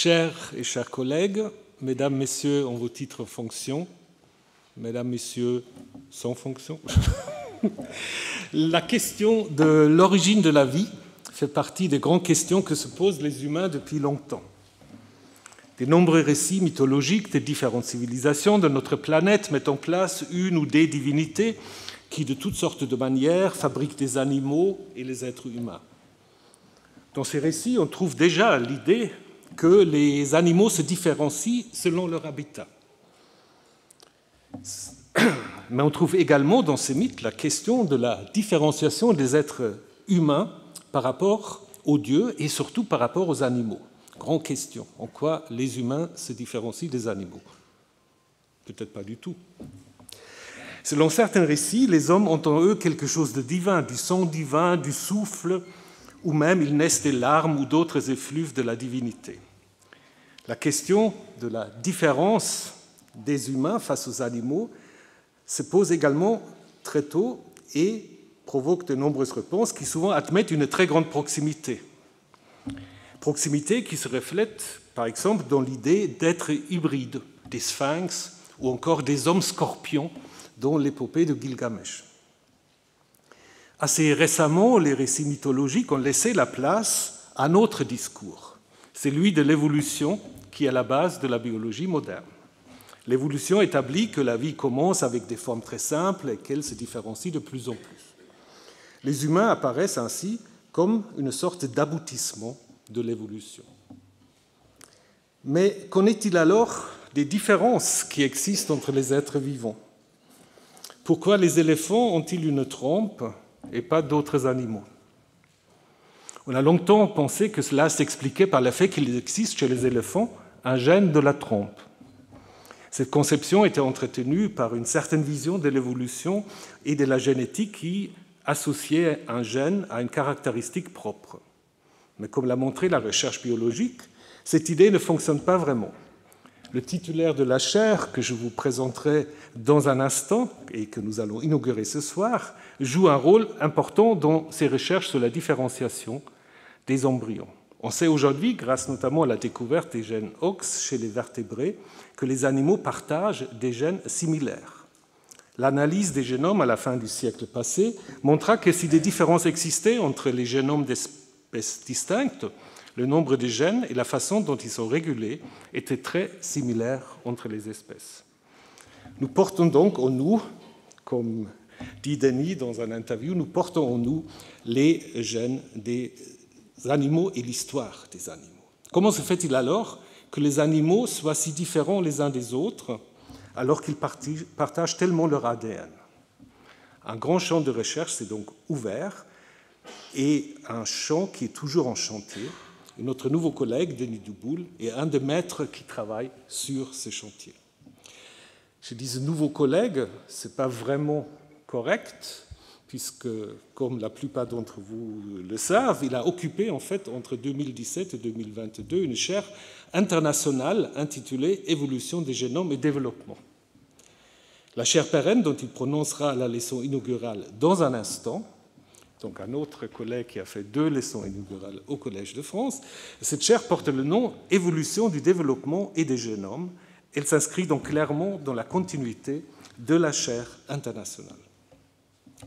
Chers et chers collègues, Mesdames, Messieurs en vos titres fonction, Mesdames, Messieurs sans fonction, la question de l'origine de la vie fait partie des grandes questions que se posent les humains depuis longtemps. Des nombreux récits mythologiques des différentes civilisations de notre planète mettent en place une ou des divinités qui, de toutes sortes de manières, fabriquent des animaux et les êtres humains. Dans ces récits, on trouve déjà l'idée que les animaux se différencient selon leur habitat. Mais on trouve également dans ces mythes la question de la différenciation des êtres humains par rapport aux dieux et surtout par rapport aux animaux. Grande question, en quoi les humains se différencient des animaux Peut-être pas du tout. Selon certains récits, les hommes ont en eux quelque chose de divin, du sang divin, du souffle, ou même ils naissent des larmes ou d'autres effluves de la divinité. La question de la différence des humains face aux animaux se pose également très tôt et provoque de nombreuses réponses qui souvent admettent une très grande proximité. Proximité qui se reflète par exemple dans l'idée d'êtres hybrides, des sphinx ou encore des hommes scorpions dans l'épopée de Gilgamesh. Assez récemment, les récits mythologiques ont laissé la place à un autre discours, celui de l'évolution qui est à la base de la biologie moderne. L'évolution établit que la vie commence avec des formes très simples et qu'elle se différencie de plus en plus. Les humains apparaissent ainsi comme une sorte d'aboutissement de l'évolution. Mais qu'en est-il alors des différences qui existent entre les êtres vivants Pourquoi les éléphants ont-ils une trompe et pas d'autres animaux. On a longtemps pensé que cela s'expliquait par le fait qu'il existe chez les éléphants un gène de la trompe. Cette conception était entretenue par une certaine vision de l'évolution et de la génétique qui associait un gène à une caractéristique propre. Mais comme l'a montré la recherche biologique, cette idée ne fonctionne pas vraiment le titulaire de la chaire que je vous présenterai dans un instant et que nous allons inaugurer ce soir, joue un rôle important dans ses recherches sur la différenciation des embryons. On sait aujourd'hui, grâce notamment à la découverte des gènes OX chez les vertébrés, que les animaux partagent des gènes similaires. L'analyse des génomes à la fin du siècle passé montra que si des différences existaient entre les génomes d'espèces distinctes, le nombre de gènes et la façon dont ils sont régulés étaient très similaires entre les espèces. Nous portons donc en nous, comme dit Denis dans un interview, nous portons en nous les gènes des animaux et l'histoire des animaux. Comment se fait-il alors que les animaux soient si différents les uns des autres alors qu'ils partagent tellement leur ADN Un grand champ de recherche s'est donc ouvert et un champ qui est toujours enchanté, notre nouveau collègue, Denis Duboul, est un des maîtres qui travaille sur ce chantier. Je dis nouveau collègue, ce n'est pas vraiment correct, puisque, comme la plupart d'entre vous le savent, il a occupé en fait entre 2017 et 2022 une chaire internationale intitulée Évolution des génomes et développement. La chaire pérenne, dont il prononcera la leçon inaugurale dans un instant, donc un autre collègue qui a fait deux leçons inaugurales au Collège de France. Cette chaire porte le nom Évolution du développement et des génomes. Elle s'inscrit donc clairement dans la continuité de la chaire internationale.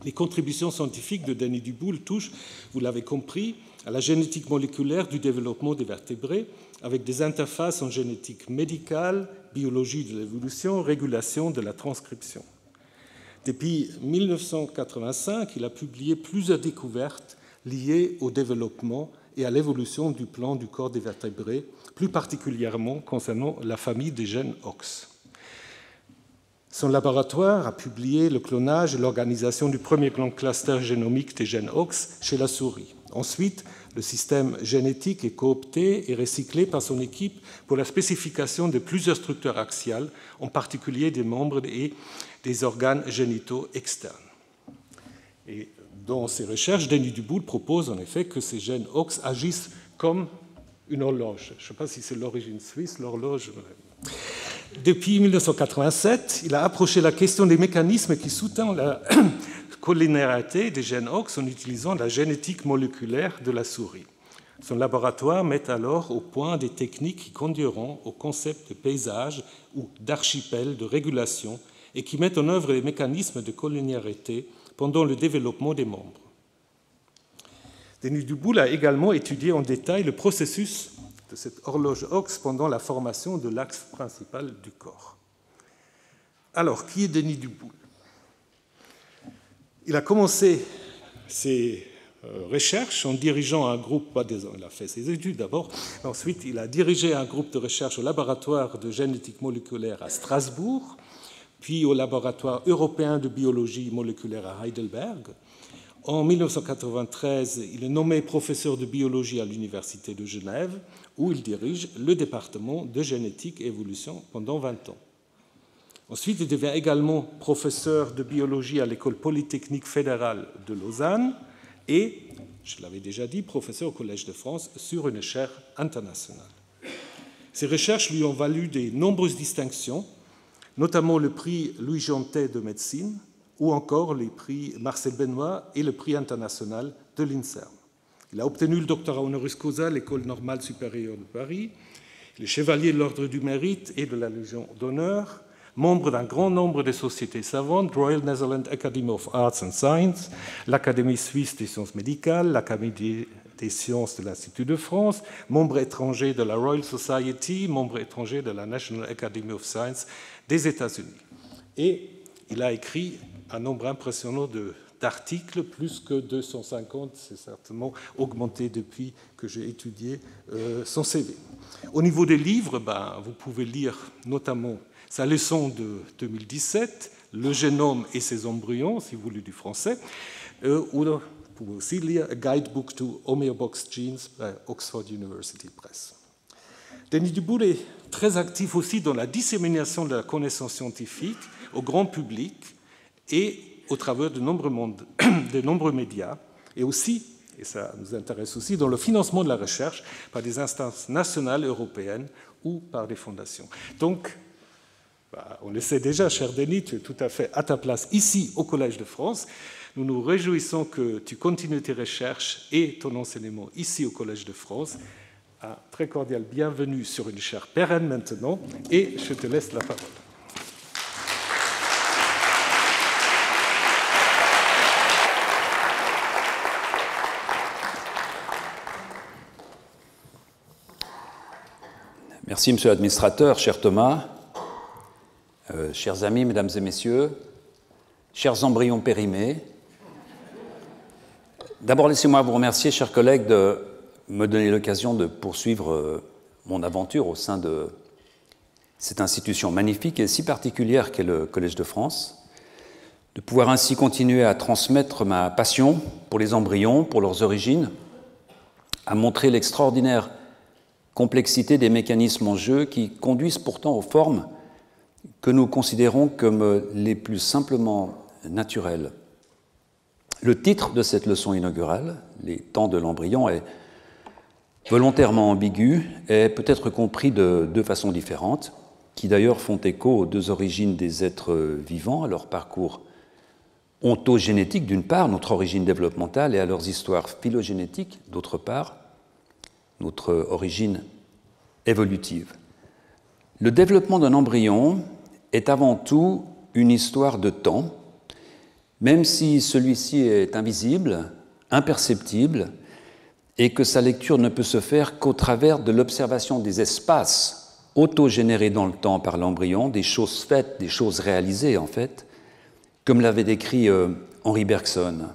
Les contributions scientifiques de Denis Duboul touchent, vous l'avez compris, à la génétique moléculaire du développement des vertébrés, avec des interfaces en génétique médicale, biologie de l'évolution, régulation de la transcription. Depuis 1985, il a publié plusieurs découvertes liées au développement et à l'évolution du plan du corps des vertébrés, plus particulièrement concernant la famille des gènes OX. Son laboratoire a publié le clonage et l'organisation du premier plan cluster génomique des gènes OX chez la souris. Ensuite, le système génétique est coopté et recyclé par son équipe pour la spécification de plusieurs structures axiales, en particulier des membres et des organes génitaux externes. Et dans ses recherches, Denis Duboul propose en effet que ces gènes OX agissent comme une horloge. Je ne sais pas si c'est l'origine suisse, l'horloge. Depuis 1987, il a approché la question des mécanismes qui soutiennent la collinéarité des gènes OX en utilisant la génétique moléculaire de la souris. Son laboratoire met alors au point des techniques qui conduiront au concept de paysage ou d'archipel de régulation et qui mettent en œuvre les mécanismes de collinéarité pendant le développement des membres. Denis Duboul a également étudié en détail le processus de cette horloge OX pendant la formation de l'axe principal du corps. Alors, qui est Denis Duboul il a commencé ses euh, recherches en dirigeant un groupe, pas des, il a fait ses études d'abord, ensuite il a dirigé un groupe de recherche au laboratoire de génétique moléculaire à Strasbourg, puis au laboratoire européen de biologie moléculaire à Heidelberg. En 1993, il est nommé professeur de biologie à l'Université de Genève, où il dirige le département de génétique et évolution pendant 20 ans. Ensuite, il devient également professeur de biologie à l'École polytechnique fédérale de Lausanne et, je l'avais déjà dit, professeur au Collège de France sur une chaire internationale. Ses recherches lui ont valu de nombreuses distinctions, notamment le prix Louis Jantet de médecine ou encore les prix Marcel Benoît et le prix international de l'INSERM. Il a obtenu le doctorat honoris causa à l'École normale supérieure de Paris, le chevalier de l'Ordre du Mérite et de la Légion d'honneur, membre d'un grand nombre de sociétés savantes, Royal Netherlands Academy of Arts and Sciences, l'Académie suisse des sciences médicales, l'Académie des sciences de l'Institut de France, membre étranger de la Royal Society, membre étranger de la National Academy of Sciences des États-Unis. Et il a écrit un nombre impressionnant d'articles, plus que 250, c'est certainement augmenté depuis que j'ai étudié euh, son CV. Au niveau des livres, ben, vous pouvez lire notamment sa leçon de 2017, Le génome et ses embryons, si vous voulez du français, euh, ou ou pouvez aussi lire A Guidebook to Homeobox Genes by Oxford University Press. Denis Dubourg est très actif aussi dans la dissémination de la connaissance scientifique au grand public et au travers de nombreux, de nombreux médias, et aussi, et ça nous intéresse aussi, dans le financement de la recherche par des instances nationales européennes ou par des fondations. Donc, bah, on le sait déjà, cher Denis, tu es tout à fait à ta place ici au Collège de France. Nous nous réjouissons que tu continues tes recherches et ton enseignement ici au Collège de France. Un très cordial bienvenue sur une chaire pérenne maintenant et je te laisse la parole. Merci, monsieur l'administrateur, cher Thomas. Euh, chers amis, mesdames et messieurs, chers embryons périmés, d'abord laissez-moi vous remercier, chers collègues, de me donner l'occasion de poursuivre euh, mon aventure au sein de cette institution magnifique et si particulière qu'est le Collège de France, de pouvoir ainsi continuer à transmettre ma passion pour les embryons, pour leurs origines, à montrer l'extraordinaire complexité des mécanismes en jeu qui conduisent pourtant aux formes que nous considérons comme euh, les plus simplement naturels. Le titre de cette leçon inaugurale, Les temps de l'embryon, est volontairement ambigu et peut-être compris de deux façons différentes, qui d'ailleurs font écho aux deux origines des êtres euh, vivants, à leur parcours ontogénétique d'une part, notre origine développementale, et à leurs histoires phylogénétiques d'autre part, notre origine évolutive. Le développement d'un embryon est avant tout une histoire de temps, même si celui-ci est invisible, imperceptible, et que sa lecture ne peut se faire qu'au travers de l'observation des espaces autogénérés dans le temps par l'embryon, des choses faites, des choses réalisées en fait, comme l'avait décrit euh, Henri Bergson.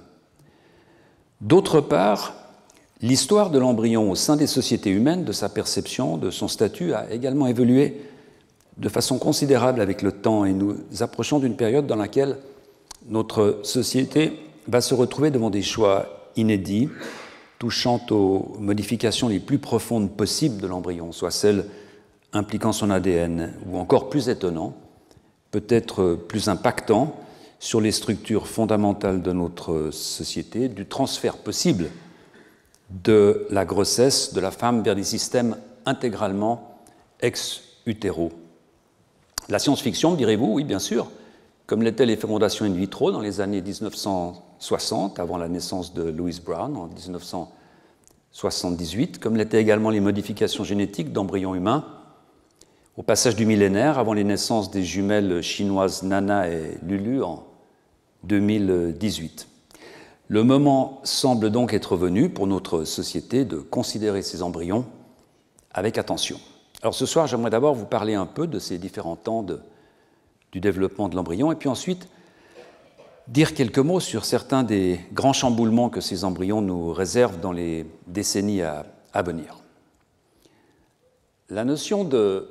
D'autre part, l'histoire de l'embryon au sein des sociétés humaines, de sa perception, de son statut, a également évolué de façon considérable avec le temps et nous approchons d'une période dans laquelle notre société va se retrouver devant des choix inédits touchant aux modifications les plus profondes possibles de l'embryon, soit celles impliquant son ADN, ou encore plus étonnant, peut-être plus impactant sur les structures fondamentales de notre société, du transfert possible de la grossesse de la femme vers des systèmes intégralement ex-utéraux. La science-fiction, direz-vous, oui, bien sûr, comme l'étaient les fécondations in vitro dans les années 1960, avant la naissance de Louis Brown en 1978, comme l'étaient également les modifications génétiques d'embryons humains au passage du millénaire, avant les naissances des jumelles chinoises Nana et Lulu en 2018. Le moment semble donc être venu pour notre société de considérer ces embryons avec attention. Alors ce soir, j'aimerais d'abord vous parler un peu de ces différents temps du développement de l'embryon, et puis ensuite dire quelques mots sur certains des grands chamboulements que ces embryons nous réservent dans les décennies à, à venir. La notion de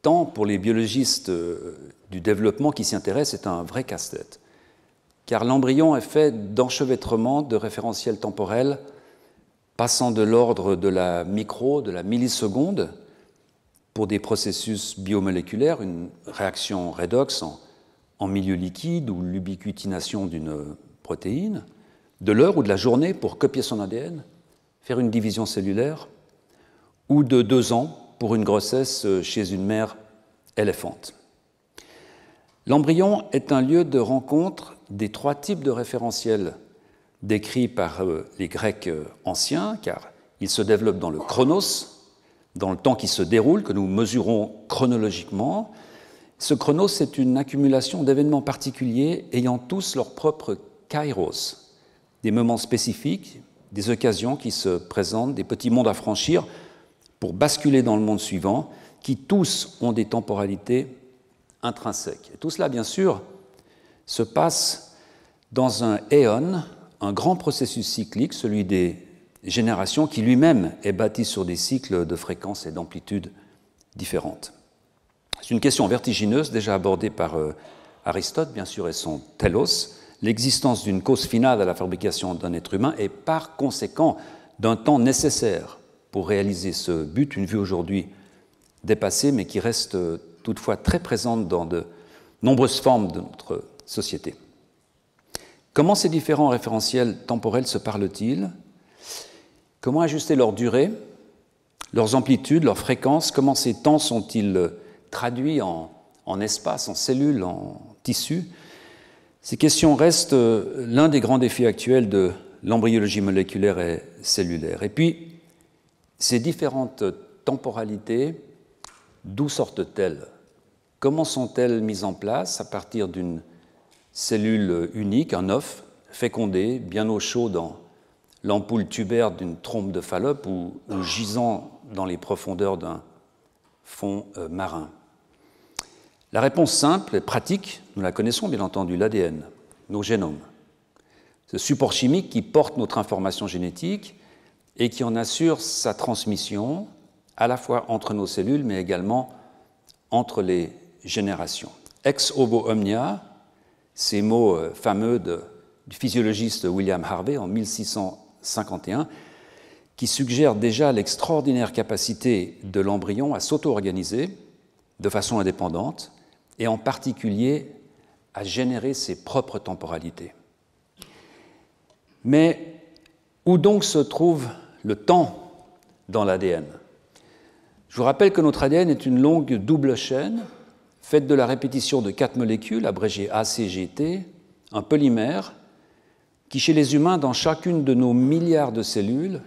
temps pour les biologistes euh, du développement qui s'y intéressent est un vrai casse-tête, car l'embryon est fait d'enchevêtrements de référentiels temporels passant de l'ordre de la micro, de la milliseconde, pour des processus biomoléculaires, une réaction redox en, milieu liquide ou l'ubiquitination d'une protéine, de l'heure ou de la journée pour copier son ADN, faire une division cellulaire, ou de deux ans pour une grossesse euh, chez une mère éléphante. L'embryon est un lieu de rencontre des trois types de référentiels décrits par euh, les Grecs euh, anciens, car ils se développent dans le chronos, dans le temps qui se déroule, que nous mesurons chronologiquement. Ce chronos, c'est une accumulation d'événements particuliers ayant tous leur propre kairos, des moments spécifiques, des occasions qui se présentent, des petits mondes à franchir pour basculer dans le monde suivant, qui tous ont des temporalités intrinsèques. tout cela, bien sûr, se passe dans un éon, un grand processus cyclique, celui des génération qui lui-même est bâti sur des cycles de fréquences et d'amplitudes différentes. C'est une question vertigineuse déjà abordée par euh, Aristote, bien sûr, et son telos. L'existence d'une cause finale à la fabrication d'un être humain est par conséquent d'un temps nécessaire pour réaliser ce but, une vue aujourd'hui dépassée, mais qui reste euh, toutefois très présente dans de nombreuses formes de notre société. Comment ces différents référentiels temporels se parlent-ils Comment ajuster leur durée, leurs amplitudes, leurs fréquences Comment ces temps sont-ils euh, traduits en, en espace, en cellules, en tissus Ces questions restent euh, l'un des grands défis actuels de l'embryologie moléculaire et cellulaire. Et puis, ces différentes temporalités, d'où sortent-elles Comment sont-elles mises en place à partir d'une cellule unique, un œuf, fécondé, bien au chaud dans l'ampoule tubaire d'une trompe de Fallope ou, ah. gisant dans les profondeurs d'un fond euh, marin La réponse simple et pratique, nous la connaissons bien entendu, l'ADN, nos génomes, ce support chimique qui porte notre information génétique et qui en assure sa transmission à la fois entre nos cellules mais également entre les générations. Ex ovo omnia, ces mots euh, fameux du physiologiste William Harvey en 1600 51, qui suggère déjà l'extraordinaire capacité de l'embryon à s'auto-organiser de façon indépendante et en particulier à générer ses propres temporalités. Mais où donc se trouve le temps dans l'ADN Je vous rappelle que notre ADN est une longue double chaîne faite de la répétition de quatre molécules, abrégées ACGT, un polymère qui chez les humains, dans chacune de nos milliards de cellules,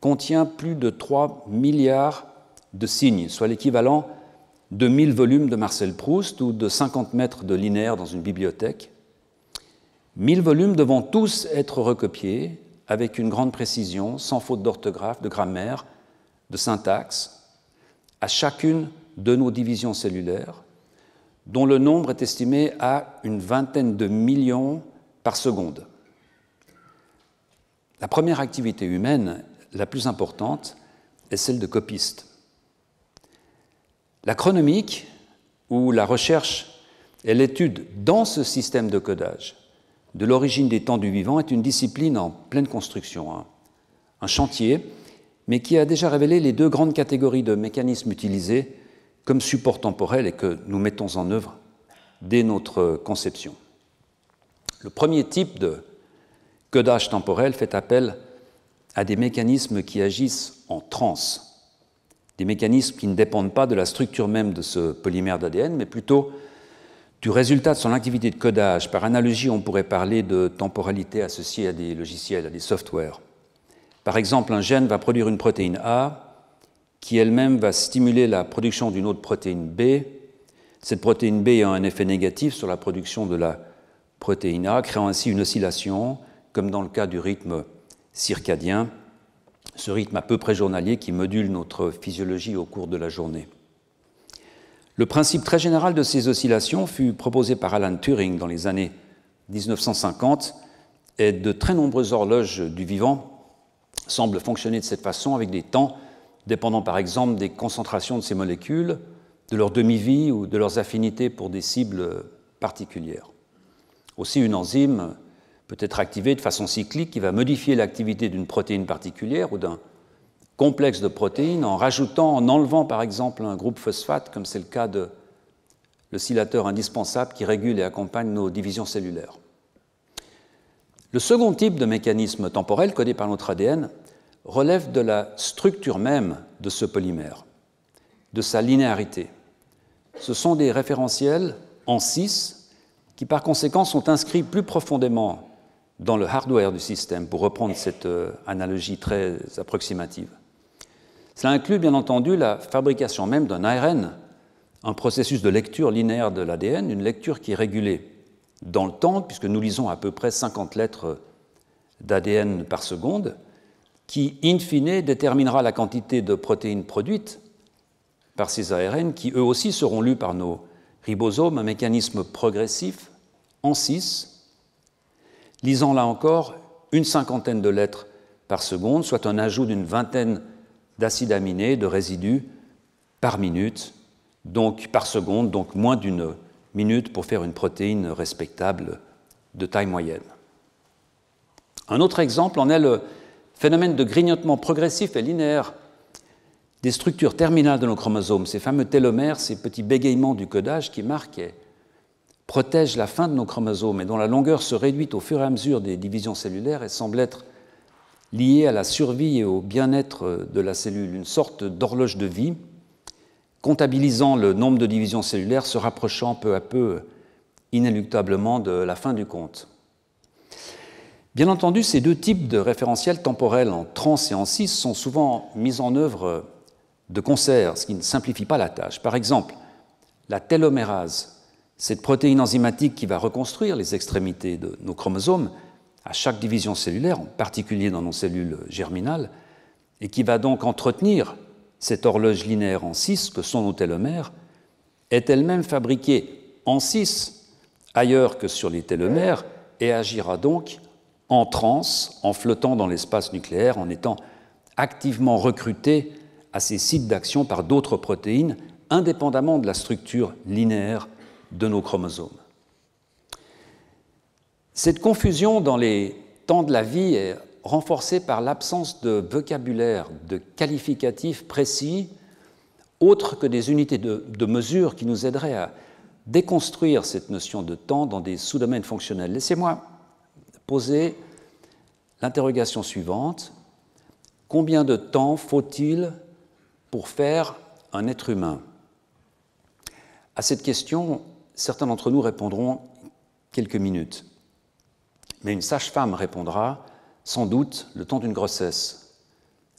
contient plus de 3 milliards de signes, soit l'équivalent de 1000 volumes de Marcel Proust ou de 50 mètres de linéaire dans une bibliothèque. 1000 volumes devront tous être recopiés avec une grande précision, sans faute d'orthographe, de grammaire, de syntaxe, à chacune de nos divisions cellulaires, dont le nombre est estimé à une vingtaine de millions par seconde. La première activité humaine, la plus importante, est celle de copiste. La chronomique, ou la recherche et l'étude dans ce système de codage de l'origine des temps du vivant, est une discipline en pleine construction, hein. un chantier, mais qui a déjà révélé les deux grandes catégories de mécanismes utilisés comme support temporel et que nous mettons en œuvre dès notre conception. Le premier type de codage temporel fait appel à des mécanismes qui agissent en transe, des mécanismes qui ne dépendent pas de la structure même de ce polymère d'ADN, mais plutôt du résultat de son activité de codage. Par analogie, on pourrait parler de temporalité associée à des logiciels, à des softwares. Par exemple, un gène va produire une protéine A qui elle-même va stimuler la production d'une autre protéine B, cette protéine B a un effet négatif sur la production de la protéine A, créant ainsi une oscillation comme dans le cas du rythme circadien, ce rythme à peu près journalier qui module notre physiologie au cours de la journée. Le principe très général de ces oscillations fut proposé par Alan Turing dans les années 1950 et de très nombreuses horloges du vivant semblent fonctionner de cette façon avec des temps dépendant par exemple des concentrations de ces molécules, de leur demi-vie ou de leurs affinités pour des cibles particulières. Aussi une enzyme peut être activé de façon cyclique qui va modifier l'activité d'une protéine particulière ou d'un complexe de protéines en rajoutant, en enlevant par exemple un groupe phosphate, comme c'est le cas de l'oscillateur indispensable qui régule et accompagne nos divisions cellulaires. Le second type de mécanisme temporel codé par notre ADN relève de la structure même de ce polymère, de sa linéarité. Ce sont des référentiels en 6 qui par conséquent sont inscrits plus profondément dans le hardware du système, pour reprendre cette euh, analogie très approximative. Cela inclut bien entendu la fabrication même d'un ARN, un processus de lecture linéaire de l'ADN, une lecture qui est régulée dans le temps, puisque nous lisons à peu près 50 lettres d'ADN par seconde, qui, in fine, déterminera la quantité de protéines produites par ces ARN, qui eux aussi seront lus par nos ribosomes, un mécanisme progressif en 6 lisant là encore une cinquantaine de lettres par seconde, soit un ajout d'une vingtaine d'acides aminés, de résidus par minute, donc par seconde, donc moins d'une minute pour faire une protéine respectable de taille moyenne. Un autre exemple en est le phénomène de grignotement progressif et linéaire des structures terminales de nos chromosomes, ces fameux télomères, ces petits bégayements du codage qui marquent protège la fin de nos chromosomes et dont la longueur se réduit au fur et à mesure des divisions cellulaires et semble être liée à la survie et au bien-être de la cellule, une sorte d'horloge de vie comptabilisant le nombre de divisions cellulaires se rapprochant peu à peu inéluctablement de la fin du compte. Bien entendu, ces deux types de référentiels temporels en trans et en cis sont souvent mis en œuvre de concert, ce qui ne simplifie pas la tâche. Par exemple, la télomérase cette protéine enzymatique qui va reconstruire les extrémités de nos chromosomes à chaque division cellulaire, en particulier dans nos cellules germinales, et qui va donc entretenir cette horloge linéaire en 6 que sont nos télomères, est elle-même fabriquée en 6 ailleurs que sur les télomères et agira donc en trans, en flottant dans l'espace nucléaire, en étant activement recrutée à ces sites d'action par d'autres protéines, indépendamment de la structure linéaire de nos chromosomes. Cette confusion dans les temps de la vie est renforcée par l'absence de vocabulaire, de qualificatifs précis, autre que des unités de, de mesure qui nous aideraient à déconstruire cette notion de temps dans des sous-domaines fonctionnels. Laissez-moi poser l'interrogation suivante. Combien de temps faut-il pour faire un être humain À cette question, certains d'entre nous répondront quelques minutes. Mais une sage-femme répondra sans doute le temps d'une grossesse,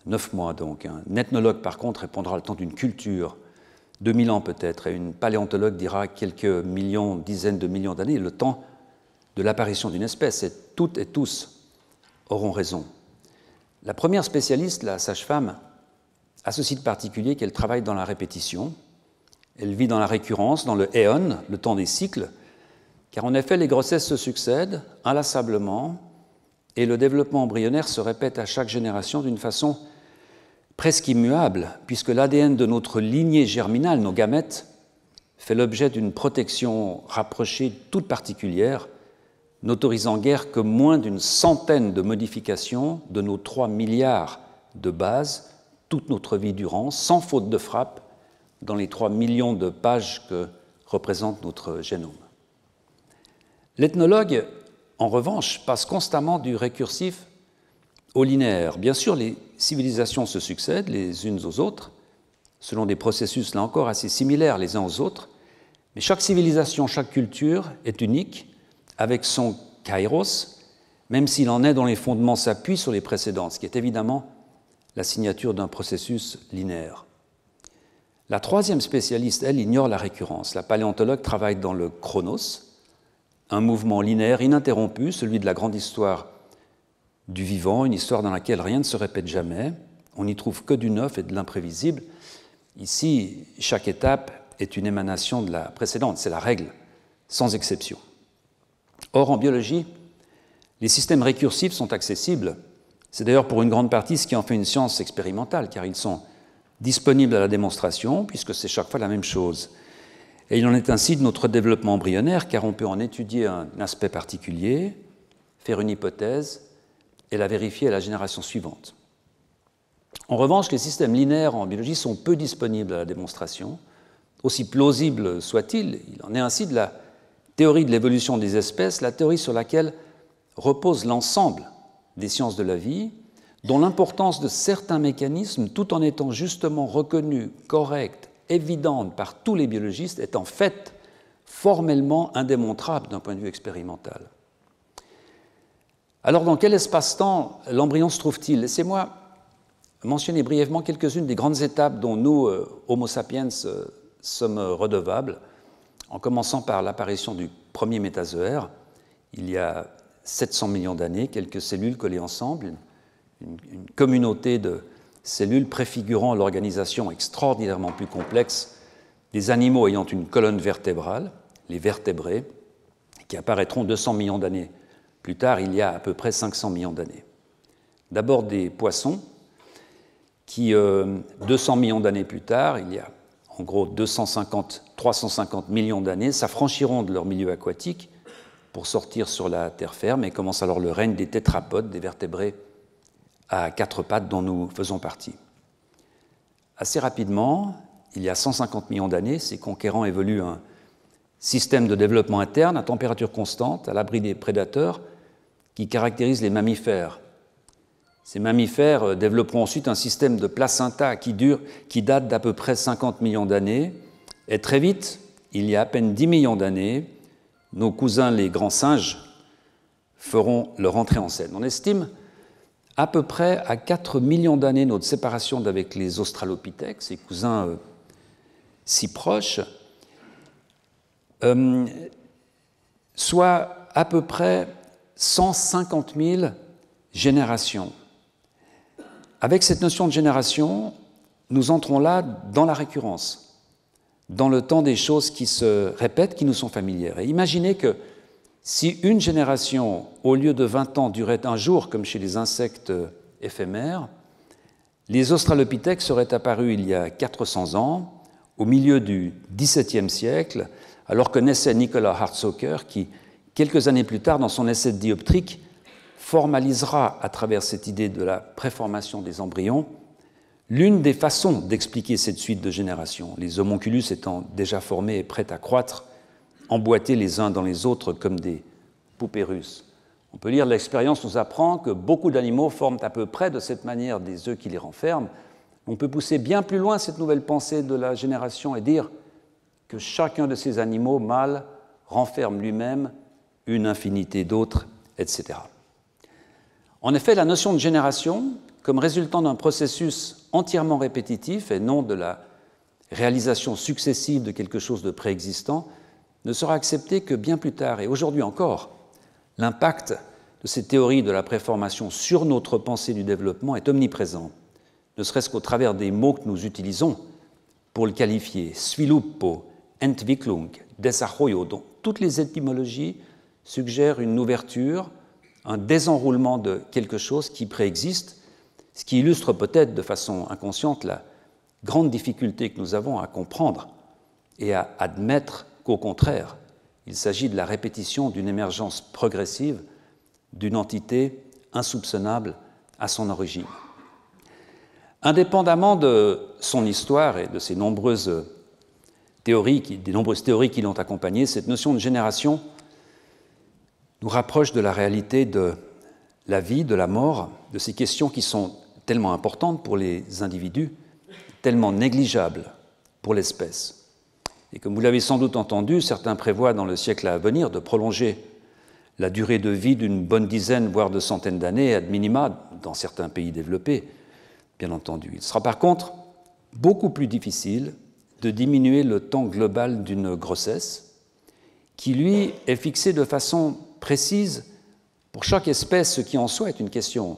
neuf mois donc. Hein. Un ethnologue par contre répondra le temps d'une culture, 2000 ans peut-être, et une paléontologue dira quelques millions, dizaines de millions d'années, le temps de l'apparition d'une espèce, et toutes et tous auront raison. La première spécialiste, la sage-femme, a ceci de particulier qu'elle travaille dans la répétition, elle vit dans la récurrence, dans le éon, le temps des cycles, car en effet les grossesses se succèdent inlassablement et le développement embryonnaire se répète à chaque génération d'une façon presque immuable, puisque l'ADN de notre lignée germinale, nos gamètes, fait l'objet d'une protection rapprochée toute particulière, n'autorisant guère que moins d'une centaine de modifications de nos 3 milliards de bases toute notre vie durant, sans faute de frappe, dans les 3 millions de pages que représente notre génome. L'ethnologue, en revanche, passe constamment du récursif au linéaire. Bien sûr, les civilisations se succèdent les unes aux autres, selon des processus, là encore, assez similaires les uns aux autres, mais chaque civilisation, chaque culture est unique, avec son kairos, même s'il en est dont les fondements s'appuient sur les précédents, ce qui est évidemment la signature d'un processus linéaire. La troisième spécialiste, elle, ignore la récurrence. La paléontologue travaille dans le chronos, un mouvement linéaire ininterrompu, celui de la grande histoire du vivant, une histoire dans laquelle rien ne se répète jamais. On n'y trouve que du neuf et de l'imprévisible. Ici, chaque étape est une émanation de la précédente, c'est la règle, sans exception. Or, en biologie, les systèmes récursifs sont accessibles. C'est d'ailleurs pour une grande partie ce qui en fait une science expérimentale, car ils sont disponible à la démonstration, puisque c'est chaque fois la même chose. Et il en est ainsi de notre développement embryonnaire, car on peut en étudier un aspect particulier, faire une hypothèse et la vérifier à la génération suivante. En revanche, les systèmes linéaires en biologie sont peu disponibles à la démonstration, aussi plausible soit-il, il en est ainsi de la théorie de l'évolution des espèces, la théorie sur laquelle repose l'ensemble des sciences de la vie, dont l'importance de certains mécanismes, tout en étant justement reconnue, correcte, évidente par tous les biologistes, est en fait formellement indémontrable d'un point de vue expérimental. Alors dans quel espace-temps l'embryon se trouve-t-il Laissez-moi mentionner brièvement quelques-unes des grandes étapes dont nous, euh, Homo sapiens, euh, sommes redevables, en commençant par l'apparition du premier métazoaire, il y a 700 millions d'années, quelques cellules collées ensemble, une, communauté de cellules préfigurant l'organisation extraordinairement plus complexe des animaux ayant une colonne vertébrale, les vertébrés, qui apparaîtront 200 millions d'années plus tard, il y a à peu près 500 millions d'années. D'abord des poissons, qui, 200 euh, millions d'années plus tard, il y a en gros 250, 350 millions d'années, s'affranchiront de leur milieu aquatique pour sortir sur la terre ferme et commence alors le règne des tétrapodes, des vertébrés à quatre pattes dont nous faisons partie. Assez rapidement, il y a 150 millions d'années, ces conquérants évoluent un système de développement interne à température constante, à l'abri des prédateurs, qui caractérise les mammifères. Ces mammifères euh, développeront ensuite un système de placenta qui, dure, qui date d'à peu près 50 millions d'années. Et très vite, il y a à peine 10 millions d'années, nos cousins les grands singes feront leur entrée en scène. On estime à peu près à 4 millions d'années notre séparation d'avec les Australopithèques, ces cousins euh, si proches, euh, soit à peu près 150 000 générations. Avec cette notion de génération, nous entrons là dans la récurrence, dans le temps des choses qui se répètent, qui nous sont familières. Et imaginez que si une génération, au lieu de 20 ans, durait un jour, comme chez les insectes éphémères, les Australopithèques seraient apparus il y a 400 ans, au milieu du XVIIe siècle, alors que naissait Nicolas Hartzoker, qui, quelques années plus tard, dans son essai de dioptrique, formalisera, à travers cette idée de la préformation des embryons, l'une des façons d'expliquer cette suite de générations, les homonculus étant déjà formés et prêts à croître emboîtés les uns dans les autres comme des poupées russes. On peut lire l'expérience nous apprend que beaucoup d'animaux forment à peu près de cette manière des œufs qui les renferment. On peut pousser bien plus loin cette nouvelle pensée de la génération et dire que chacun de ces animaux mâles renferme lui-même une infinité d'autres, etc. En effet, la notion de génération, comme résultant d'un processus entièrement répétitif et non de la réalisation successive de quelque chose de préexistant, ne sera accepté que bien plus tard. Et aujourd'hui encore, l'impact de ces théories de la préformation sur notre pensée du développement est omniprésent, ne serait-ce qu'au travers des mots que nous utilisons pour le qualifier, sviluppo, Entwicklung, Desarrollo, dont toutes les étymologies suggèrent une ouverture, un désenroulement de quelque chose qui préexiste, ce qui illustre peut-être de façon inconsciente la grande difficulté que nous avons à comprendre et à admettre au contraire, il s'agit de la répétition d'une émergence progressive d'une entité insoupçonnable à son origine. Indépendamment de son histoire et de ses nombreuses théories, des nombreuses théories qui l'ont accompagnée, cette notion de génération nous rapproche de la réalité de la vie, de la mort, de ces questions qui sont tellement importantes pour les individus, tellement négligeables pour l'espèce. Et comme vous l'avez sans doute entendu, certains prévoient dans le siècle à venir de prolonger la durée de vie d'une bonne dizaine, voire de centaines d'années, ad minima, dans certains pays développés, bien entendu. Il sera par contre beaucoup plus difficile de diminuer le temps global d'une grossesse, qui lui est fixé de façon précise pour chaque espèce, ce qui en soit est une question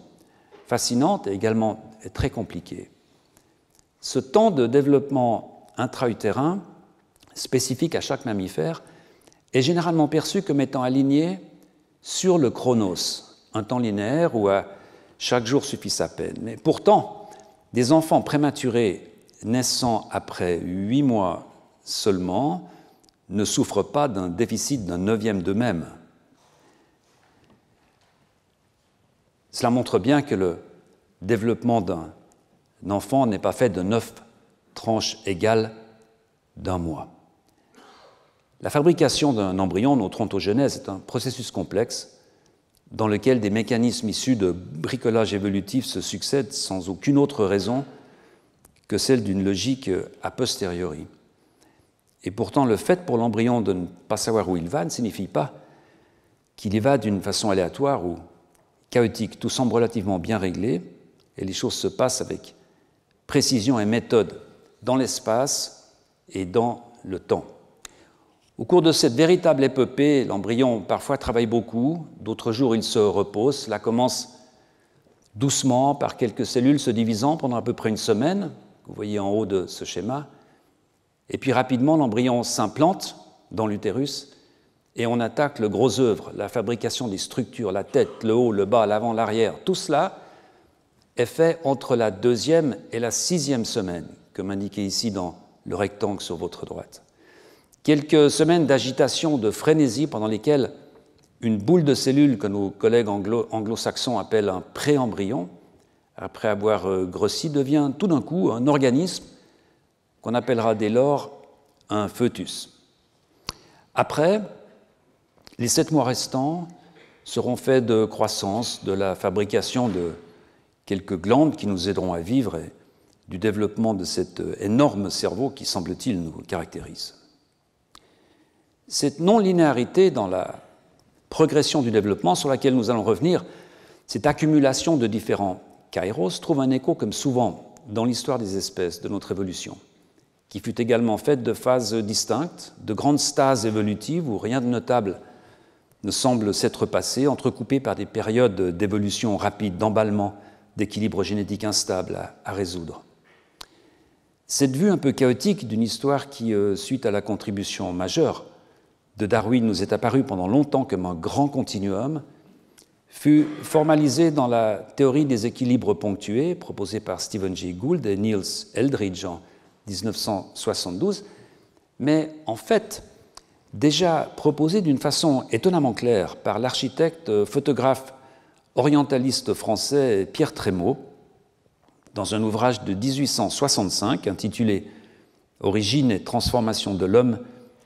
fascinante et également très compliquée. Ce temps de développement intra-utérin spécifique à chaque mammifère, est généralement perçu comme étant aligné sur le chronos, un temps linéaire où chaque jour suffit sa peine. Mais pourtant, des enfants prématurés naissant après huit mois seulement ne souffrent pas d'un déficit d'un neuvième d'eux-mêmes. Cela montre bien que le développement d'un enfant n'est pas fait de neuf tranches égales d'un mois. La fabrication d'un embryon, notre ontogenèse, est un processus complexe dans lequel des mécanismes issus de bricolage évolutif se succèdent sans aucune autre raison que celle d'une logique a posteriori. Et pourtant, le fait pour l'embryon de ne pas savoir où il va ne signifie pas qu'il y va d'une façon aléatoire ou chaotique. Tout semble relativement bien réglé et les choses se passent avec précision et méthode dans l'espace et dans le temps. Au cours de cette véritable épopée, l'embryon parfois travaille beaucoup, d'autres jours il se repose. Cela commence doucement par quelques cellules se divisant pendant à peu près une semaine, vous voyez en haut de ce schéma. Et puis rapidement, l'embryon s'implante dans l'utérus et on attaque le gros œuvre, la fabrication des structures, la tête, le haut, le bas, l'avant, l'arrière. Tout cela est fait entre la deuxième et la sixième semaine, comme indiqué ici dans le rectangle sur votre droite. Quelques semaines d'agitation, de frénésie pendant lesquelles une boule de cellules que nos collègues anglo-saxons appellent un pré-embryon, après avoir euh, grossi, devient tout d'un coup un organisme qu'on appellera dès lors un foetus. Après, les sept mois restants seront faits de croissance, de la fabrication de quelques glandes qui nous aideront à vivre et du développement de cet euh, énorme cerveau qui, semble-t-il, nous caractérise cette non-linéarité dans la progression du développement sur laquelle nous allons revenir, cette accumulation de différents kairos trouve un écho comme souvent dans l'histoire des espèces de notre évolution, qui fut également faite de phases distinctes, de grandes stases évolutives où rien de notable ne semble s'être passé, entrecoupées par des périodes d'évolution rapide, d'emballement, d'équilibre génétique instable à, résoudre. Cette vue un peu chaotique d'une histoire qui, euh, suite à la contribution majeure de Darwin nous est apparu pendant longtemps comme un grand continuum, fut formalisé dans la théorie des équilibres ponctués proposée par Stephen G. Gould et Niels Eldridge en 1972, mais en fait déjà proposée d'une façon étonnamment claire par l'architecte photographe orientaliste français Pierre Trémaux dans un ouvrage de 1865 intitulé Origine et transformation de l'homme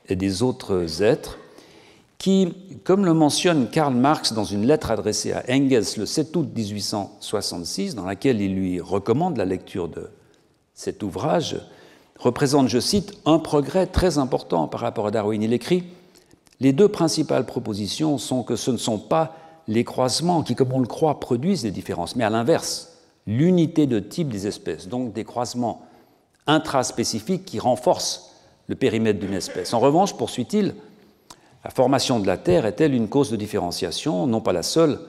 et des autres êtres, qui, comme le mentionne Karl Marx dans une lettre adressée à Engels le 7 août 1866, dans laquelle il lui recommande la lecture de cet ouvrage, représente, je cite, un progrès très important par rapport à Darwin. Il écrit Les deux principales propositions sont que ce ne sont pas les croisements qui, comme on le croit, produisent des différences, mais à l'inverse, l'unité de type des espèces, donc des croisements intraspécifiques qui renforcent le périmètre d'une espèce. En revanche, poursuit-il, la formation de la Terre est-elle une cause de différenciation, non pas la seule,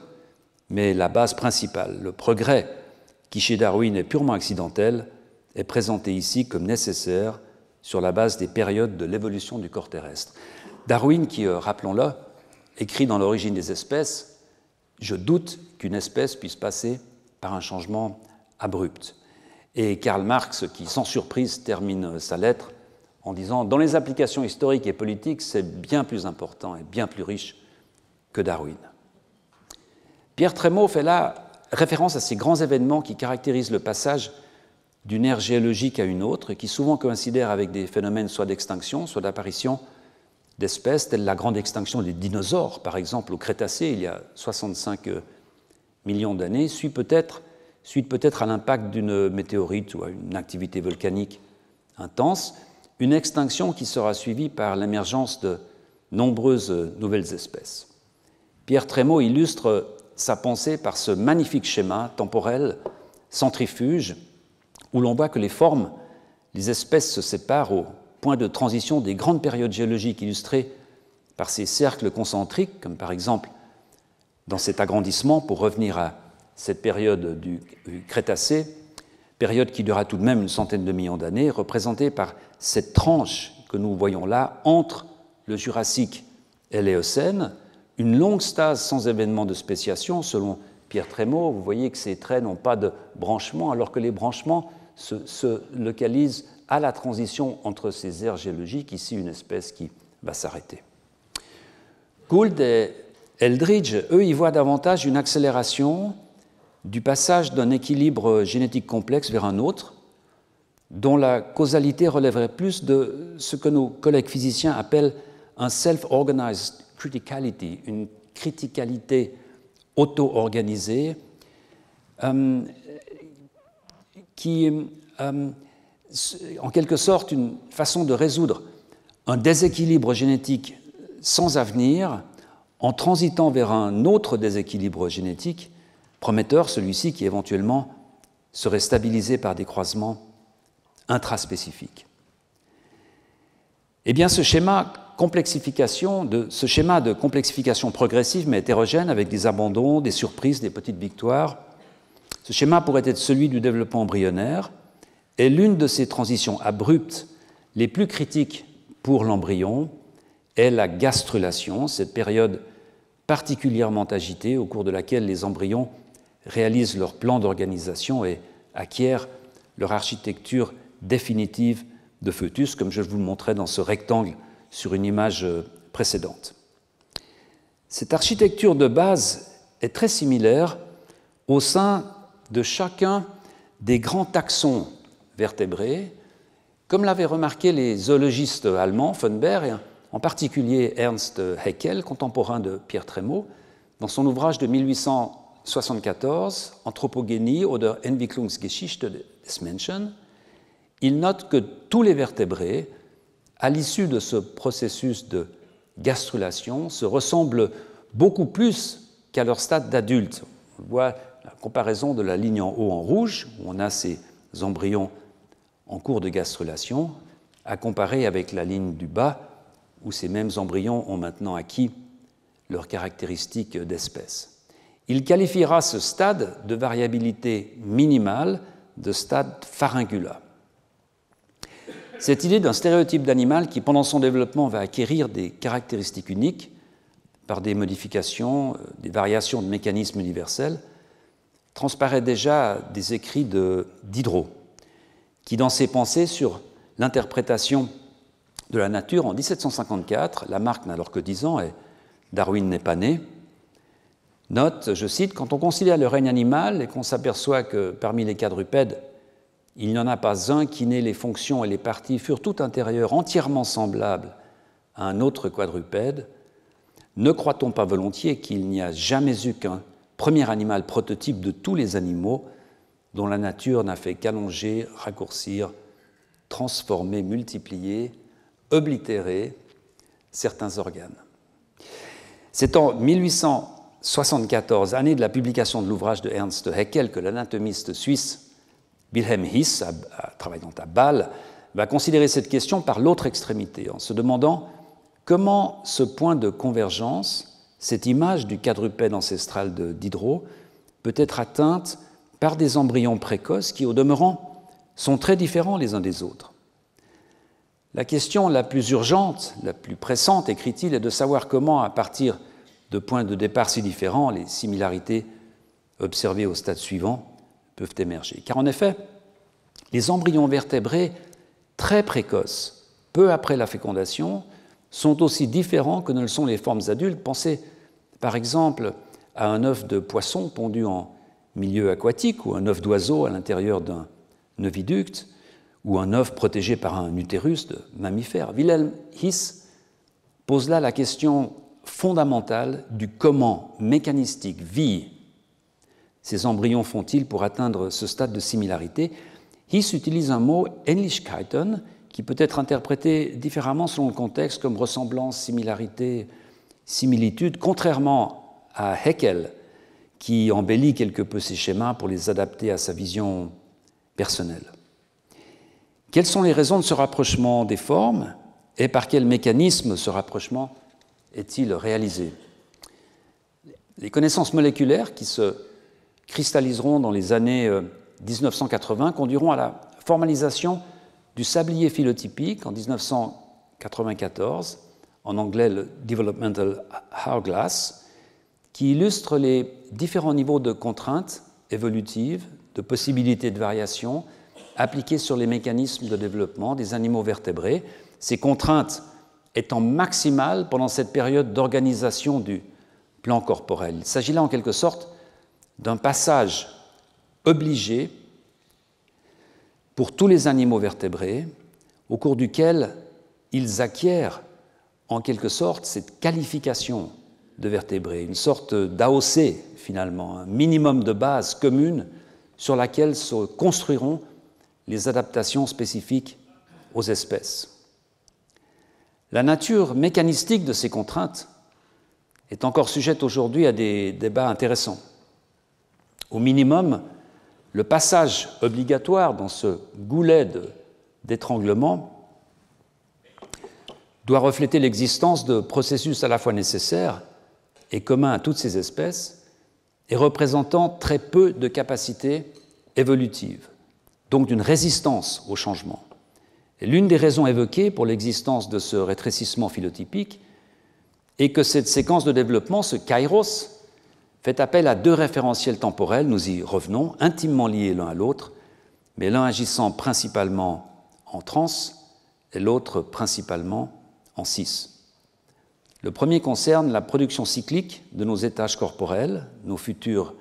mais la base principale, le progrès, qui chez Darwin est purement accidentel, est présenté ici comme nécessaire sur la base des périodes de l'évolution du corps terrestre. Darwin, qui, euh, rappelons-le, écrit dans l'origine des espèces, je doute qu'une espèce puisse passer par un changement abrupt. Et Karl Marx, qui sans surprise termine euh, sa lettre en disant dans les applications historiques et politiques, c'est bien plus important et bien plus riche que Darwin. Pierre Trémaux fait là référence à ces grands événements qui caractérisent le passage d'une ère géologique à une autre et qui souvent coïncidèrent avec des phénomènes soit d'extinction, soit d'apparition d'espèces, telles la grande extinction des dinosaures, par exemple au Crétacé il y a 65 euh, millions d'années, peut suite peut-être à l'impact d'une météorite ou à une activité volcanique intense une extinction qui sera suivie par l'émergence de nombreuses nouvelles espèces. Pierre Trémaux illustre sa pensée par ce magnifique schéma temporel centrifuge où l'on voit que les formes, les espèces se séparent au point de transition des grandes périodes géologiques illustrées par ces cercles concentriques, comme par exemple dans cet agrandissement pour revenir à cette période du Crétacé, période qui dura tout de même une centaine de millions d'années, représentée par cette tranche que nous voyons là entre le Jurassique et l'Éocène, une longue stase sans événement de spéciation, selon Pierre Trémaux. Vous voyez que ces traits n'ont pas de branchement, alors que les branchements se, se localisent à la transition entre ces aires géologiques, ici une espèce qui va s'arrêter. Gould et Eldridge, eux, y voient davantage une accélération du passage d'un équilibre génétique complexe vers un autre, dont la causalité relèverait plus de ce que nos collègues physiciens appellent un self-organized criticality, une criticalité auto-organisée, euh, qui euh, en quelque sorte une façon de résoudre un déséquilibre génétique sans avenir en transitant vers un autre déséquilibre génétique prometteur, celui-ci qui éventuellement serait stabilisé par des croisements intraspécifique. Eh bien, ce schéma, complexification de, ce schéma de complexification progressive mais hétérogène avec des abandons, des surprises, des petites victoires, ce schéma pourrait être celui du développement embryonnaire et l'une de ces transitions abruptes les plus critiques pour l'embryon est la gastrulation, cette période particulièrement agitée au cours de laquelle les embryons réalisent leur plan d'organisation et acquièrent leur architecture définitive de foetus, comme je vous le montrais dans ce rectangle sur une image euh, précédente. Cette architecture de base est très similaire au sein de chacun des grands taxons vertébrés, comme l'avaient remarqué les zoologistes allemands, Funberg, en particulier Ernst Haeckel, contemporain de Pierre Trémaux, dans son ouvrage de 1874, Anthropogénie oder Entwicklungsgeschichte des Menschen, il note que tous les vertébrés, à l'issue de ce processus de gastrulation, se ressemblent beaucoup plus qu'à leur stade d'adulte. On voit la comparaison de la ligne en haut en rouge, où on a ces embryons en cours de gastrulation, à comparer avec la ligne du bas, où ces mêmes embryons ont maintenant acquis leurs caractéristiques d'espèce. Il qualifiera ce stade de variabilité minimale de stade pharyngula. Cette idée d'un stéréotype d'animal qui, pendant son développement, va acquérir des caractéristiques uniques par des modifications, euh, des variations de mécanismes universels, transparaît déjà des écrits de Diderot, qui, dans ses pensées sur l'interprétation de la nature, en 1754, Lamarck n'a alors que 10 ans et Darwin n'est pas né, note, je cite, Quand on considère le règne animal et qu'on s'aperçoit que parmi les quadrupèdes, il n'y en a pas un qui n'ait les fonctions et les parties furent tout intérieures entièrement semblables à un autre quadrupède. Ne croit-on pas volontiers qu'il n'y a jamais eu qu'un premier animal prototype de tous les animaux dont la nature n'a fait qu'allonger, raccourcir, transformer, multiplier, oblitérer certains organes C'est en 1874, année de la publication de l'ouvrage de Ernst Haeckel, que l'anatomiste suisse Wilhelm Hiss, travaillant à Bâle, va considérer cette question par l'autre extrémité, en se demandant comment ce point de convergence, cette image du quadrupède ancestral de Diderot, peut être atteinte par des embryons précoces qui, au demeurant, sont très différents les uns des autres. La question la plus urgente, la plus pressante, écrit-il, est de savoir comment, à partir de points de départ si différents, les similarités observées au stade suivant peuvent émerger. Car en effet, les embryons vertébrés très précoces, peu après la fécondation, sont aussi différents que ne le sont les formes adultes. Pensez par exemple à un œuf de poisson pondu en milieu aquatique ou un œuf d'oiseau à l'intérieur d'un oviducte ou un œuf protégé par un utérus de mammifère. Wilhelm Hiss pose là la question fondamentale du comment mécanistique vie ces embryons font-ils pour atteindre ce stade de similarité Hiss utilise un mot Ähnlichkeiten qui peut être interprété différemment selon le contexte comme ressemblance, similarité, similitude, contrairement à Haeckel qui embellit quelque peu ces schémas pour les adapter à sa vision personnelle. Quelles sont les raisons de ce rapprochement des formes et par quel mécanisme ce rapprochement est-il réalisé Les connaissances moléculaires qui se cristalliseront dans les années 1980 euh, conduiront à la formalisation du sablier phylotypique en 1994, en anglais le Developmental Hourglass, qui illustre les différents niveaux de contraintes évolutives, de possibilités de variation appliquées sur les mécanismes de développement des animaux vertébrés, ces contraintes étant maximales pendant cette période d'organisation du plan corporel. Il s'agit là en quelque sorte d'un passage obligé pour tous les animaux vertébrés, au cours duquel ils acquièrent en quelque sorte cette qualification de vertébrés, une sorte d'AOC finalement, un minimum de base commune sur laquelle se construiront les adaptations spécifiques aux espèces. La nature mécanistique de ces contraintes est encore sujette aujourd'hui à des débats intéressants. Au minimum, le passage obligatoire dans ce goulet d'étranglement doit refléter l'existence de processus à la fois nécessaires et communs à toutes ces espèces et représentant très peu de capacités évolutives, donc d'une résistance au changement. l'une des raisons évoquées pour l'existence de ce rétrécissement philotypique est que cette séquence de développement, ce kairos, fait appel à deux référentiels temporels, nous y revenons, intimement liés l'un à l'autre, mais l'un agissant principalement en trans et l'autre principalement en cis. Le premier concerne la production cyclique de nos étages corporels, nos futurs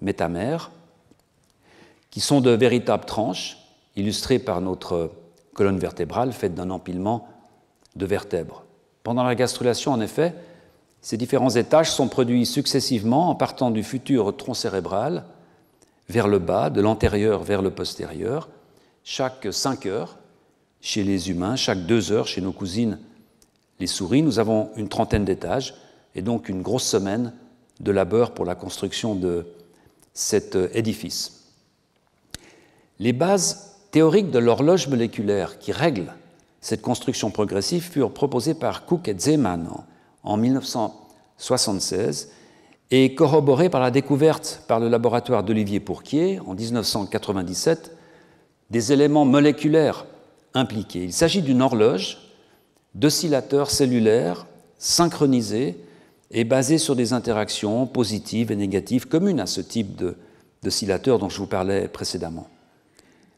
métamères, qui sont de véritables tranches, illustrées par notre colonne vertébrale faite d'un empilement de vertèbres. Pendant la gastrulation, en effet, ces différents étages sont produits successivement en partant du futur tronc cérébral vers le bas, de l'antérieur vers le postérieur, chaque 5 heures chez les humains, chaque 2 heures chez nos cousines les souris. Nous avons une trentaine d'étages et donc une grosse semaine de labeur pour la construction de cet euh, édifice. Les bases théoriques de l'horloge moléculaire qui règle cette construction progressive furent proposées par Cook et Zeman en 1976 et corroboré par la découverte par le laboratoire d'Olivier Pourquier en 1997 des éléments moléculaires impliqués. Il s'agit d'une horloge d'oscillateurs cellulaires synchronisés et basés sur des interactions positives et négatives communes à ce type d'oscillateur dont je vous parlais précédemment.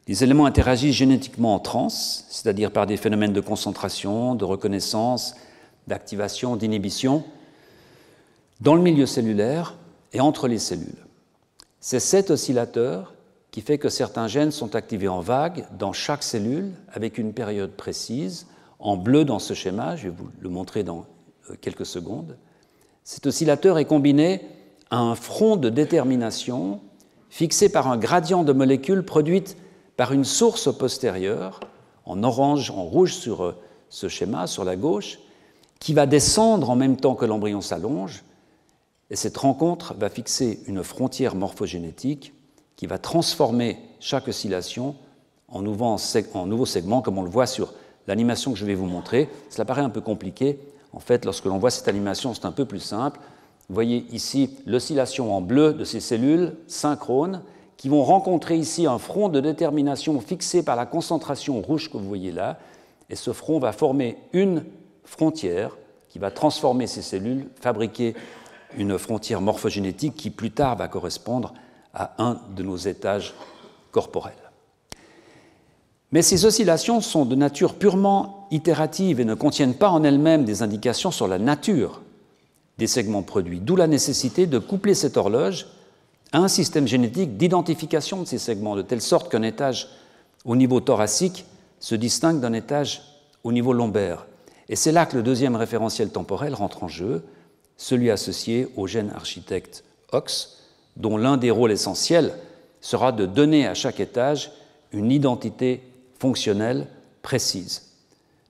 Les éléments interagissent génétiquement en trans, c'est-à-dire par des phénomènes de concentration, de reconnaissance d'activation, d'inhibition dans le milieu cellulaire et entre les cellules. C'est cet oscillateur qui fait que certains gènes sont activés en vague dans chaque cellule avec une période précise, en bleu dans ce schéma, je vais vous le montrer dans euh, quelques secondes. Cet oscillateur est combiné à un front de détermination fixé par un gradient de molécules produites par une source postérieure, en orange, en rouge sur euh, ce schéma, sur la gauche, qui va descendre en même temps que l'embryon s'allonge, et cette rencontre va fixer une frontière morphogénétique qui va transformer chaque oscillation en, nouveau segment, comme on le voit sur l'animation que je vais vous montrer. Cela paraît un peu compliqué. En fait, lorsque l'on voit cette animation, c'est un peu plus simple. Vous voyez ici l'oscillation en bleu de ces cellules synchrones qui vont rencontrer ici un front de détermination fixé par la concentration rouge que vous voyez là. Et ce front va former une frontière qui va transformer ces cellules, fabriquer une frontière morphogénétique qui plus tard va correspondre à un de nos étages corporels. Mais ces oscillations sont de nature purement itérative et ne contiennent pas en elles-mêmes des indications sur la nature des segments produits, d'où la nécessité de coupler cette horloge à un système génétique d'identification de ces segments, de telle sorte qu'un étage au niveau thoracique se distingue d'un étage au niveau lombaire, et c'est là que le deuxième référentiel temporel rentre en jeu, celui associé au gène architecte OX, dont l'un des rôles essentiels sera de donner à chaque étage une identité fonctionnelle précise.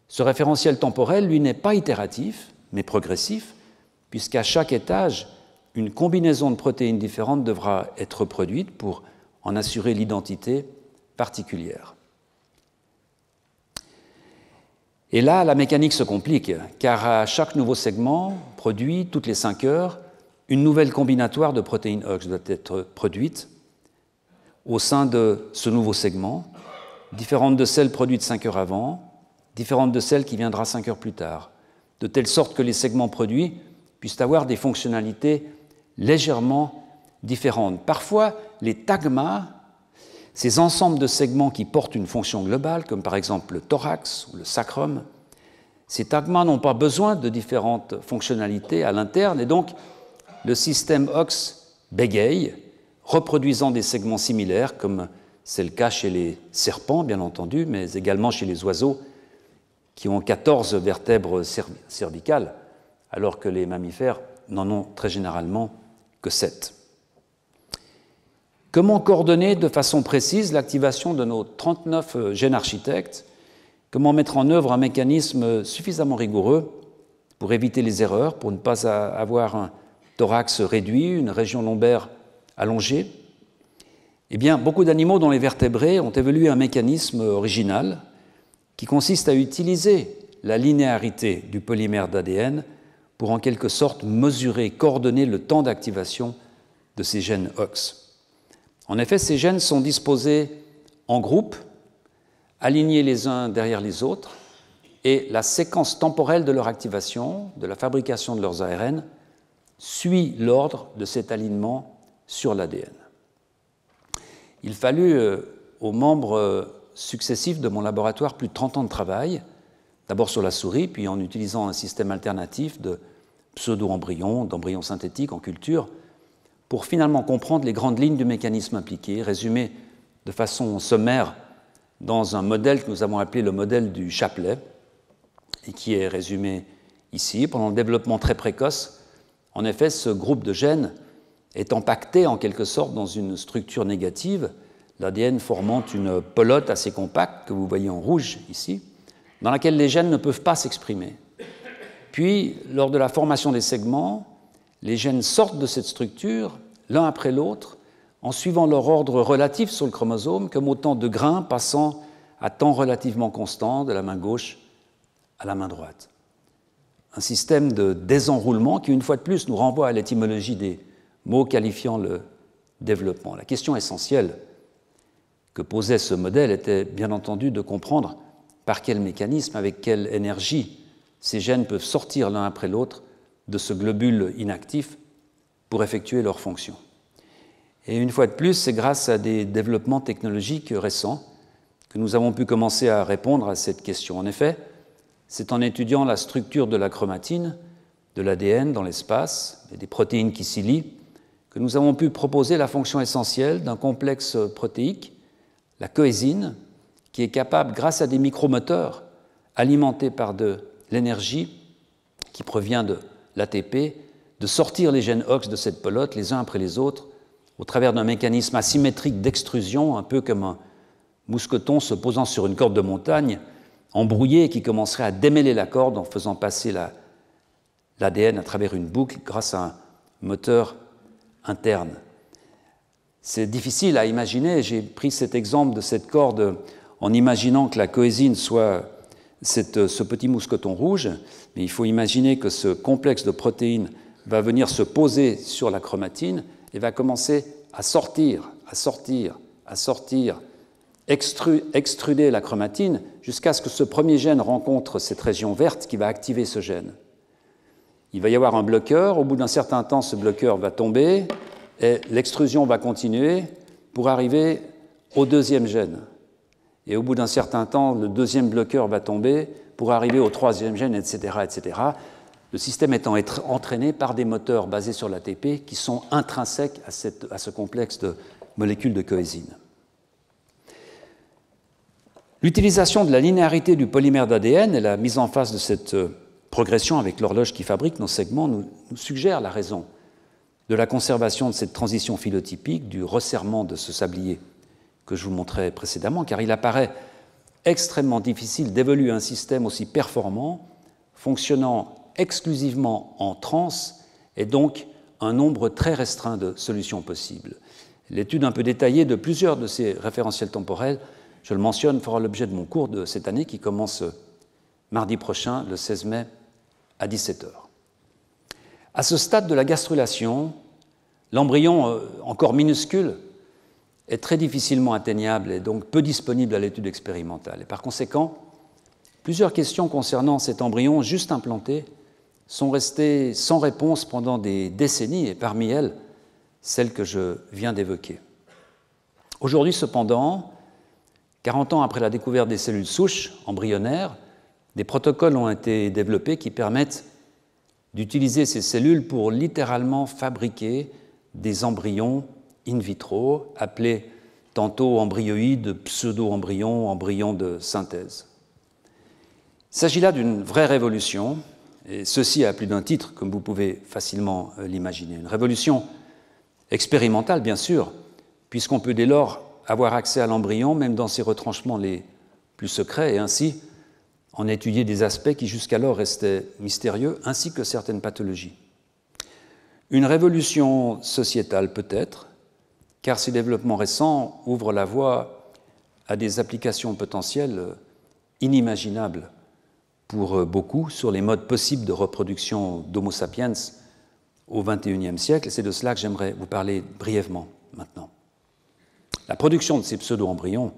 Ce référentiel temporel, lui, n'est pas itératif, mais progressif, puisqu'à chaque étage, une combinaison de protéines différentes devra être produite pour en assurer l'identité particulière. Et là, la mécanique se complique, car à chaque nouveau segment produit, toutes les 5 heures, une nouvelle combinatoire de protéines Hox doit être produite au sein de ce nouveau segment, différente de celle produite 5 heures avant, différente de celle qui viendra 5 heures plus tard, de telle sorte que les segments produits puissent avoir des fonctionnalités légèrement différentes. Parfois, les tagmas ces ensembles de segments qui portent une fonction globale, comme par exemple le thorax ou le sacrum, ces tagmas n'ont pas besoin de différentes fonctionnalités à l'interne et donc le système OX bégaye, reproduisant des segments similaires comme c'est le cas chez les serpents, bien entendu, mais également chez les oiseaux qui ont 14 vertèbres cervicales, alors que les mammifères n'en ont très généralement que 7. Comment coordonner de façon précise l'activation de nos 39 euh, gènes architectes Comment mettre en œuvre un mécanisme suffisamment rigoureux pour éviter les erreurs, pour ne pas avoir un thorax réduit, une région lombaire allongée Eh bien, beaucoup d'animaux dont les vertébrés ont évolué un mécanisme original qui consiste à utiliser la linéarité du polymère d'ADN pour en quelque sorte mesurer, coordonner le temps d'activation de ces gènes OX. En effet, ces gènes sont disposés en groupes, alignés les uns derrière les autres, et la séquence temporelle de leur activation, de la fabrication de leurs ARN, suit l'ordre de cet alignement sur l'ADN. Il fallut euh, aux membres euh, successifs de mon laboratoire plus de 30 ans de travail, d'abord sur la souris, puis en utilisant un système alternatif de pseudo-embryons, d'embryons synthétiques en culture, pour finalement comprendre les grandes lignes du mécanisme impliqué, résumé de façon sommaire dans un modèle que nous avons appelé le modèle du chapelet, et qui est résumé ici. Pendant le développement très précoce, en effet, ce groupe de gènes est empaqueté en quelque sorte dans une structure négative, l'ADN formant une pelote assez compacte que vous voyez en rouge ici, dans laquelle les gènes ne peuvent pas s'exprimer. Puis, lors de la formation des segments, les gènes sortent de cette structure, l'un après l'autre, en suivant leur ordre relatif sur le chromosome, comme autant de grains passant à temps relativement constant de la main gauche à la main droite. Un système de désenroulement qui, une fois de plus, nous renvoie à l'étymologie des mots qualifiant le développement. La question essentielle que posait ce modèle était bien entendu de comprendre par quel mécanisme, avec quelle énergie, ces gènes peuvent sortir l'un après l'autre de ce globule inactif pour effectuer leur fonction. Et une fois de plus, c'est grâce à des développements technologiques récents que nous avons pu commencer à répondre à cette question. En effet, c'est en étudiant la structure de la chromatine, de l'ADN dans l'espace et des protéines qui s'y lient que nous avons pu proposer la fonction essentielle d'un complexe protéique, la coésine, qui est capable, grâce à des micromoteurs alimentés par de l'énergie qui provient de l'ATP, de sortir les gènes OX de cette pelote les uns après les autres au travers d'un mécanisme asymétrique d'extrusion, un peu comme un mousqueton se posant sur une corde de montagne, embrouillée qui commencerait à démêler la corde en faisant passer l'ADN à travers une boucle grâce à un moteur interne. C'est difficile à imaginer, j'ai pris cet exemple de cette corde en imaginant que la coésine soit c'est euh, ce petit mousqueton rouge, mais il faut imaginer que ce complexe de protéines va venir se poser sur la chromatine et va commencer à sortir, à sortir, à sortir, extruder la chromatine jusqu'à ce que ce premier gène rencontre cette région verte qui va activer ce gène. Il va y avoir un bloqueur, au bout d'un certain temps ce bloqueur va tomber et l'extrusion va continuer pour arriver au deuxième gène et au bout d'un certain temps, le deuxième bloqueur va tomber pour arriver au troisième gène, etc., etc. Le système étant entraîné par des moteurs basés sur l'ATP qui sont intrinsèques à, ce complexe de molécules de coésine. L'utilisation de la linéarité du polymère d'ADN et la mise en face de cette euh, progression avec l'horloge qui fabrique nos segments nous, nous suggère la raison de la conservation de cette transition phylotypique, du resserrement de ce sablier que je vous montrais précédemment, car il apparaît extrêmement difficile d'évoluer un système aussi performant, fonctionnant exclusivement en trans, et donc un nombre très restreint de solutions possibles. L'étude un peu détaillée de plusieurs de ces référentiels temporels, je le mentionne, fera l'objet de mon cours de cette année qui commence mardi prochain, le 16 mai, à 17h. À ce stade de la gastrulation, l'embryon, euh, encore minuscule, est très difficilement atteignable et donc peu disponible à l'étude expérimentale. Et par conséquent, plusieurs questions concernant cet embryon juste implanté sont restées sans réponse pendant des décennies, et parmi elles, celles que je viens d'évoquer. Aujourd'hui, cependant, 40 ans après la découverte des cellules souches embryonnaires, des protocoles ont été développés qui permettent d'utiliser ces cellules pour littéralement fabriquer des embryons in vitro, appelés tantôt embryoïdes, pseudo embryon embryon de synthèse. Il s'agit là d'une vraie révolution, et ceci à plus d'un titre, comme vous pouvez facilement euh, l'imaginer. Une révolution expérimentale, bien sûr, puisqu'on peut dès lors avoir accès à l'embryon, même dans ses retranchements les plus secrets, et ainsi en étudier des aspects qui jusqu'alors restaient mystérieux, ainsi que certaines pathologies. Une révolution sociétale peut-être, car ces développements récents ouvrent la voie à des applications potentielles inimaginables pour euh, beaucoup sur les modes possibles de reproduction d'Homo sapiens au XXIe siècle. C'est de cela que j'aimerais vous parler brièvement maintenant. La production de ces pseudo-embryons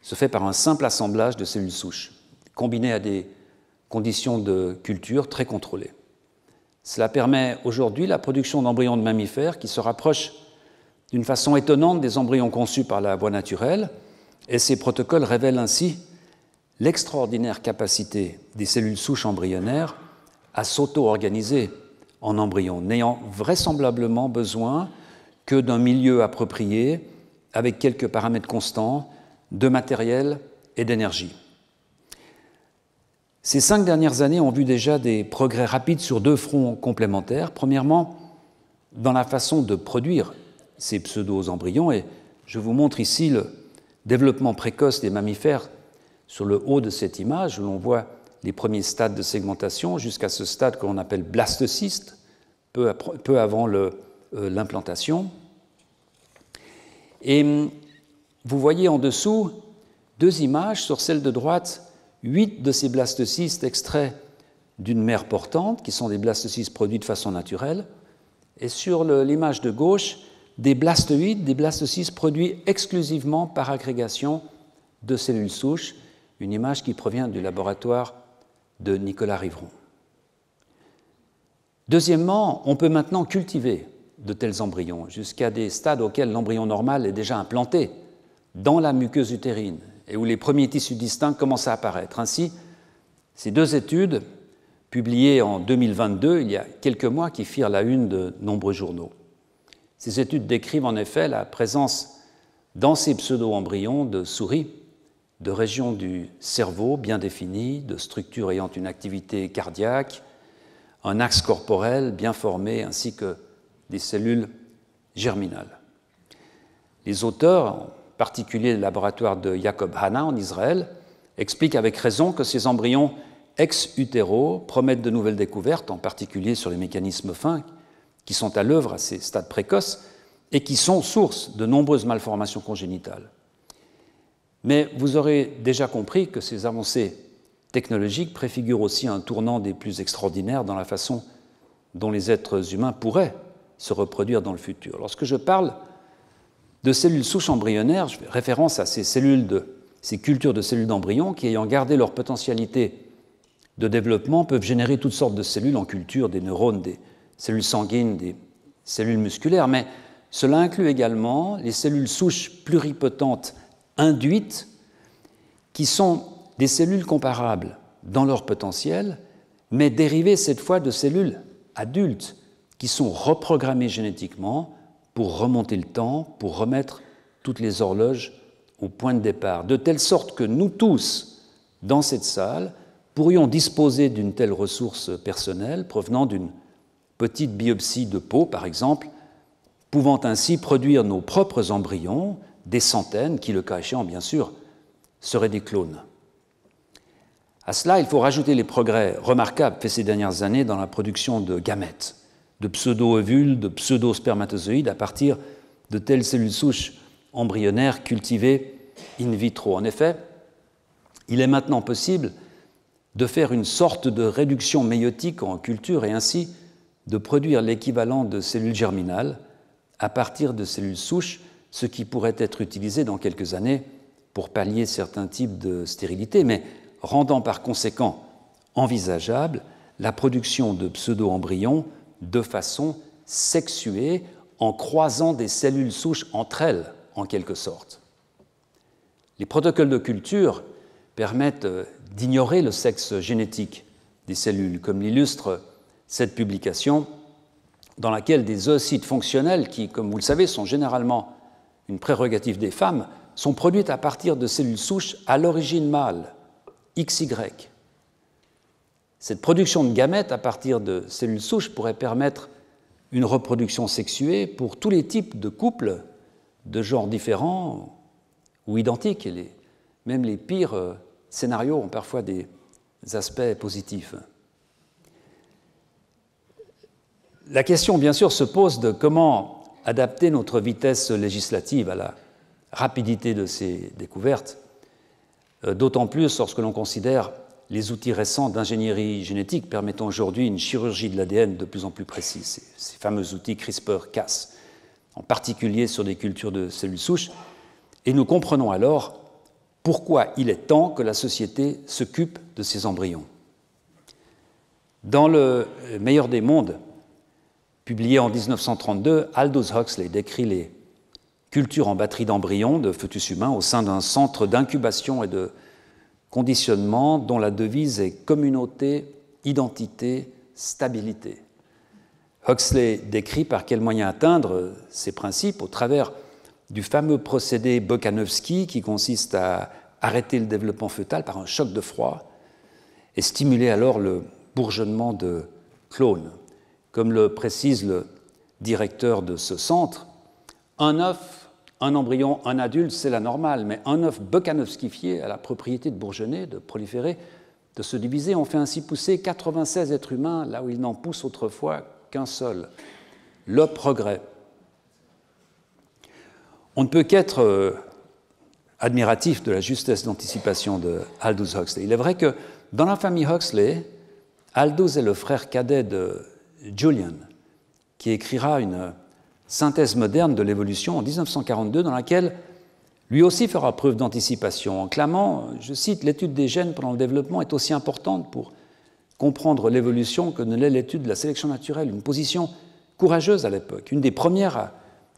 se fait par un simple assemblage de cellules souches, combinées à des conditions de culture très contrôlées. Cela permet aujourd'hui la production d'embryons de mammifères qui se rapprochent d'une façon étonnante des embryons conçus par la voie naturelle, et ces protocoles révèlent ainsi l'extraordinaire capacité des cellules souches embryonnaires à s'auto-organiser en embryon, n'ayant vraisemblablement besoin que d'un milieu approprié avec quelques paramètres constants de matériel et d'énergie. Ces cinq dernières années ont vu déjà des progrès rapides sur deux fronts complémentaires. Premièrement, dans la façon de produire ces pseudo-embryons. Et je vous montre ici le développement précoce des mammifères sur le haut de cette image, où l'on voit les premiers stades de segmentation jusqu'à ce stade qu'on appelle blastocyste, peu, peu avant euh, l'implantation. Et hum, vous voyez en dessous deux images, sur celle de droite, huit de ces blastocystes extraits d'une mère portante, qui sont des blastocystes produits de façon naturelle, et sur l'image de gauche, des blastoïdes, des blastocystes produits exclusivement par agrégation de cellules souches, une image qui provient du laboratoire de Nicolas Rivron. Deuxièmement, on peut maintenant cultiver de tels embryons jusqu'à des stades auxquels l'embryon normal est déjà implanté dans la muqueuse utérine et où les premiers tissus distincts commencent à apparaître. Ainsi, ces deux études, publiées en 2022, il y a quelques mois, qui firent la une de nombreux journaux. Ces études décrivent en effet la présence dans ces pseudo-embryons de souris, de régions du cerveau bien définies, de structures ayant une activité cardiaque, un axe corporel bien formé ainsi que des cellules germinales. Les auteurs, en particulier le laboratoire de Jacob Hanna en Israël, expliquent avec raison que ces embryons ex utéraux promettent de nouvelles découvertes, en particulier sur les mécanismes fins qui sont à l'œuvre à ces stades précoces et qui sont source de nombreuses malformations congénitales. Mais vous aurez déjà compris que ces avancées technologiques préfigurent aussi un tournant des plus extraordinaires dans la façon dont les êtres humains pourraient se reproduire dans le futur. Lorsque je parle de cellules souches embryonnaires, je fais référence à ces cellules de ces cultures de cellules d'embryon qui, ayant gardé leur potentialité de développement, peuvent générer toutes sortes de cellules en culture, des neurones, des, cellules sanguines, des cellules musculaires, mais cela inclut également les cellules souches pluripotentes induites, qui sont des cellules comparables dans leur potentiel, mais dérivées cette fois de cellules adultes qui sont reprogrammées génétiquement pour remonter le temps, pour remettre toutes les horloges au point de départ, de telle sorte que nous tous, dans cette salle, pourrions disposer d'une telle ressource personnelle provenant d'une petites biopsies de peau, par exemple, pouvant ainsi produire nos propres embryons, des centaines qui, le cas échéant, bien sûr, seraient des clones. À cela, il faut rajouter les progrès remarquables faits ces dernières années dans la production de gamètes, de pseudo-ovules, de pseudo-spermatozoïdes à partir de telles cellules souches embryonnaires cultivées in vitro. En effet, il est maintenant possible de faire une sorte de réduction méiotique en culture et ainsi de produire l'équivalent de cellules germinales à partir de cellules souches, ce qui pourrait être utilisé dans quelques années pour pallier certains types de stérilité, mais rendant par conséquent envisageable la production de pseudo-embryons de façon sexuée en croisant des cellules souches entre elles, en quelque sorte. Les protocoles de culture permettent d'ignorer le sexe génétique des cellules, comme l'illustre cette publication dans laquelle des oocytes fonctionnels, qui, comme vous le savez, sont généralement une prérogative des femmes, sont produites à partir de cellules souches à l'origine mâle, XY. Cette production de gamètes à partir de cellules souches pourrait permettre une reproduction sexuée pour tous les types de couples de genres différents ou identiques. Et même les pires euh, scénarios ont parfois des aspects positifs. La question, bien sûr, se pose de comment adapter notre vitesse législative à la rapidité de ces découvertes, euh, d'autant plus lorsque l'on considère les outils récents d'ingénierie génétique permettant aujourd'hui une chirurgie de l'ADN de plus en plus précise, ces fameux outils CRISPR-Cas, en particulier sur des cultures de cellules souches, et nous comprenons alors pourquoi il est temps que la société s'occupe de ces embryons. Dans le meilleur des mondes, Publié en 1932, Aldous Huxley décrit les cultures en batterie d'embryons de fœtus humains au sein d'un centre d'incubation et de conditionnement dont la devise est communauté, identité, stabilité. Huxley décrit par quels moyens atteindre ces principes au travers du fameux procédé Bokanovsky qui consiste à arrêter le développement fœtal par un choc de froid et stimuler alors le bourgeonnement de clones. Comme le précise le directeur de ce centre, un œuf, un embryon, un adulte, c'est la normale, mais un œuf bukanovskifié a la propriété de bourgeonner, de proliférer, de se diviser. On fait ainsi pousser 96 êtres humains là où il n'en pousse autrefois qu'un seul. Le progrès. On ne peut qu'être euh, admiratif de la justesse d'anticipation de Aldous Huxley. Il est vrai que dans la famille Huxley, Aldous est le frère cadet de Julian, qui écrira une synthèse moderne de l'évolution en 1942, dans laquelle lui aussi fera preuve d'anticipation en clamant, je cite, l'étude des gènes pendant le développement est aussi importante pour comprendre l'évolution que ne l'est l'étude de la sélection naturelle, une position courageuse à l'époque, une des premières à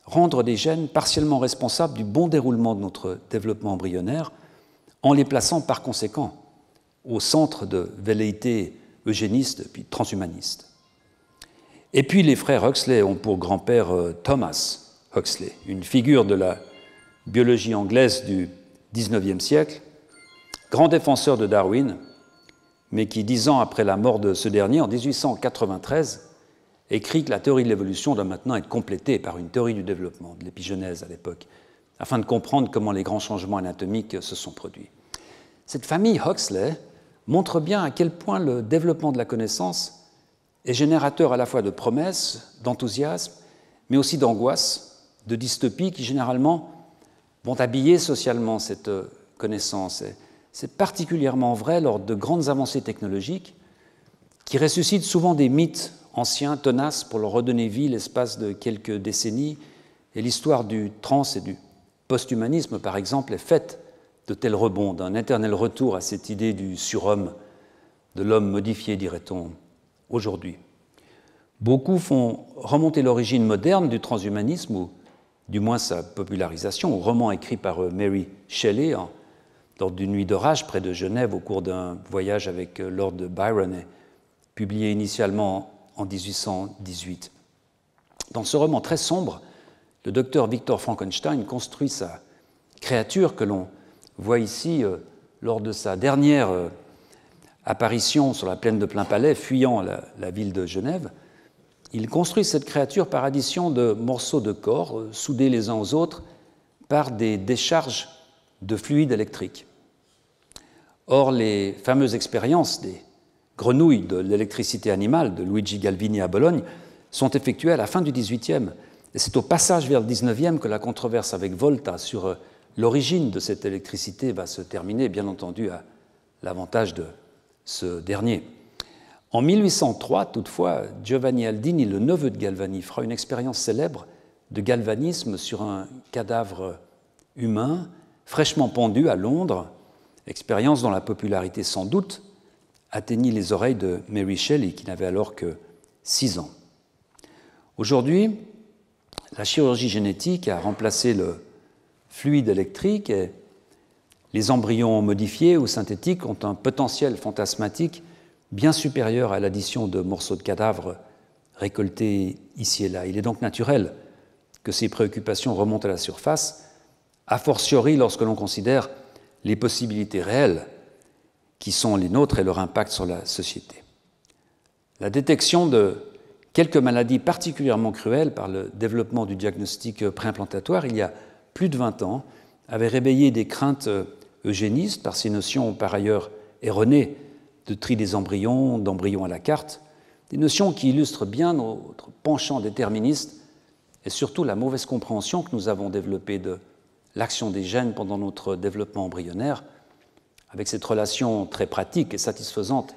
rendre des gènes partiellement responsables du bon déroulement de notre développement embryonnaire, en les plaçant par conséquent au centre de velléités eugéniste puis transhumanistes. Et puis les frères Huxley ont pour grand-père euh, Thomas Huxley, une figure de la biologie anglaise du XIXe siècle, grand défenseur de Darwin, mais qui, dix ans après la mort de ce dernier, en 1893, écrit que la théorie de l'évolution doit maintenant être complétée par une théorie du développement, de l'épigenèse à l'époque, afin de comprendre comment les grands changements anatomiques se sont produits. Cette famille Huxley montre bien à quel point le développement de la connaissance est générateur à la fois de promesses, d'enthousiasme, mais aussi d'angoisse, de dystopie, qui généralement vont habiller socialement cette euh, connaissance. C'est particulièrement vrai lors de grandes avancées technologiques qui ressuscitent souvent des mythes anciens, tenaces, pour leur redonner vie l'espace de quelques décennies. Et l'histoire du trans et du posthumanisme, par exemple, est faite de tels rebonds, d'un éternel retour à cette idée du surhomme, de l'homme modifié, dirait-on aujourd'hui. Beaucoup font remonter l'origine moderne du transhumanisme, ou du moins sa popularisation, au roman écrit par euh, Mary Shelley lors d'une nuit d'orage près de Genève au cours d'un voyage avec euh, Lord Byron, publié initialement en 1818. Dans ce roman très sombre, le docteur Victor Frankenstein construit sa créature que l'on voit ici euh, lors de sa dernière apparition sur la plaine de Plainpalais, fuyant la, ville de Genève, il construit cette créature par addition de morceaux de corps euh, soudés les uns aux autres par des décharges de fluide électrique. Or, les fameuses expériences des grenouilles de l'électricité animale de Luigi Galvini à Bologne sont effectuées à la fin du XVIIIe. Et c'est au passage vers le XIXe que la controverse avec Volta sur euh, l'origine de cette électricité va se terminer, bien entendu, à l'avantage de ce dernier. En 1803, toutefois, Giovanni Aldini, le neveu de Galvani, fera une expérience célèbre de galvanisme sur un cadavre humain fraîchement pendu à Londres, expérience dont la popularité sans doute atteignit les oreilles de Mary Shelley, qui n'avait alors que six ans. Aujourd'hui, la chirurgie génétique a remplacé le fluide électrique et les embryons modifiés ou synthétiques ont un potentiel fantasmatique bien supérieur à l'addition de morceaux de cadavres récoltés ici et là. Il est donc naturel que ces préoccupations remontent à la surface, a fortiori lorsque l'on considère les possibilités réelles qui sont les nôtres et leur impact sur la société. La détection de quelques maladies particulièrement cruelles par le développement du diagnostic préimplantatoire il y a plus de 20 ans avait réveillé des craintes euh, eugénistes par ces notions par ailleurs erronées de tri des embryons, d'embryons à la carte, des notions qui illustrent bien notre penchant déterministe et surtout la mauvaise compréhension que nous avons développée de l'action des gènes pendant notre développement embryonnaire, avec cette relation très pratique et satisfaisante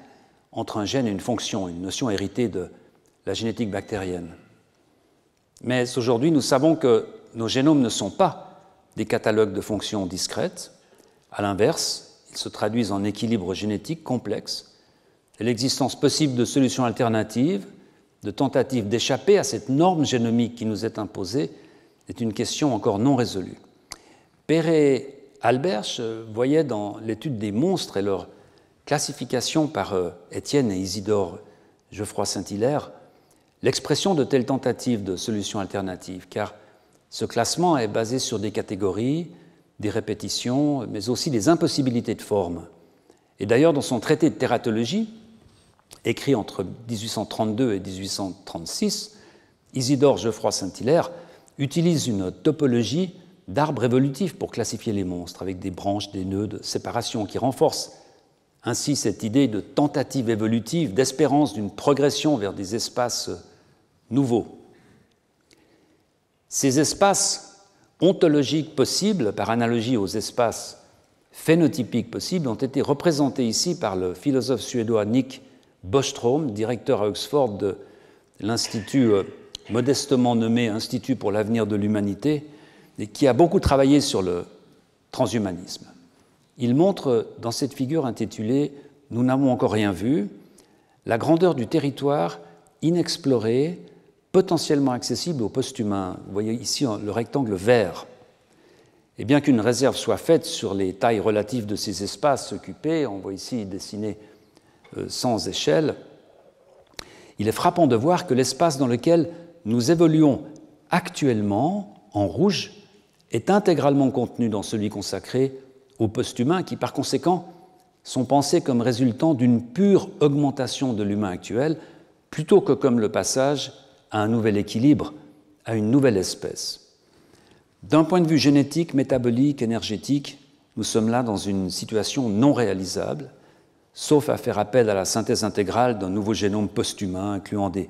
entre un gène et une fonction, une notion héritée de la génétique bactérienne. Mais aujourd'hui, nous savons que nos génomes ne sont pas des catalogues de fonctions discrètes. À l'inverse, ils se traduisent en équilibres génétiques complexes l'existence possible de solutions alternatives, de tentatives d'échapper à cette norme génomique qui nous est imposée, est une question encore non résolue. Perret Alberch euh, voyait dans l'étude des monstres et leur classification par euh, Étienne et Isidore Geoffroy Saint-Hilaire l'expression de telles tentatives de solutions alternatives, car ce classement est basé sur des catégories, des répétitions, mais aussi des impossibilités de forme. Et d'ailleurs, dans son traité de tératologie, écrit entre 1832 et 1836, Isidore Geoffroy Saint-Hilaire utilise une topologie d'arbres évolutifs pour classifier les monstres, avec des branches, des nœuds, de séparation, qui renforcent ainsi cette idée de tentative évolutive, d'espérance d'une progression vers des espaces nouveaux. Ces espaces ontologiques possibles, par analogie aux espaces phénotypiques possibles, ont été représentés ici par le philosophe suédois Nick Bostrom, directeur à Oxford de l'Institut euh, modestement nommé Institut pour l'avenir de l'humanité, et qui a beaucoup travaillé sur le transhumanisme. Il montre dans cette figure intitulée Nous n'avons encore rien vu, la grandeur du territoire inexploré potentiellement accessible au post humain Vous voyez ici hein, le rectangle vert. Et bien qu'une réserve soit faite sur les tailles relatives de ces espaces occupés, on voit ici dessiné euh, sans échelle, il est frappant de voir que l'espace dans lequel nous évoluons actuellement, en rouge, est intégralement contenu dans celui consacré au post humain qui, par conséquent, sont pensés comme résultant d'une pure augmentation de l'humain actuel plutôt que comme le passage à un nouvel équilibre, à une nouvelle espèce. D'un point de vue génétique, métabolique, énergétique, nous sommes là dans une situation non réalisable, sauf à faire appel à la synthèse intégrale d'un nouveau génome post-humain incluant des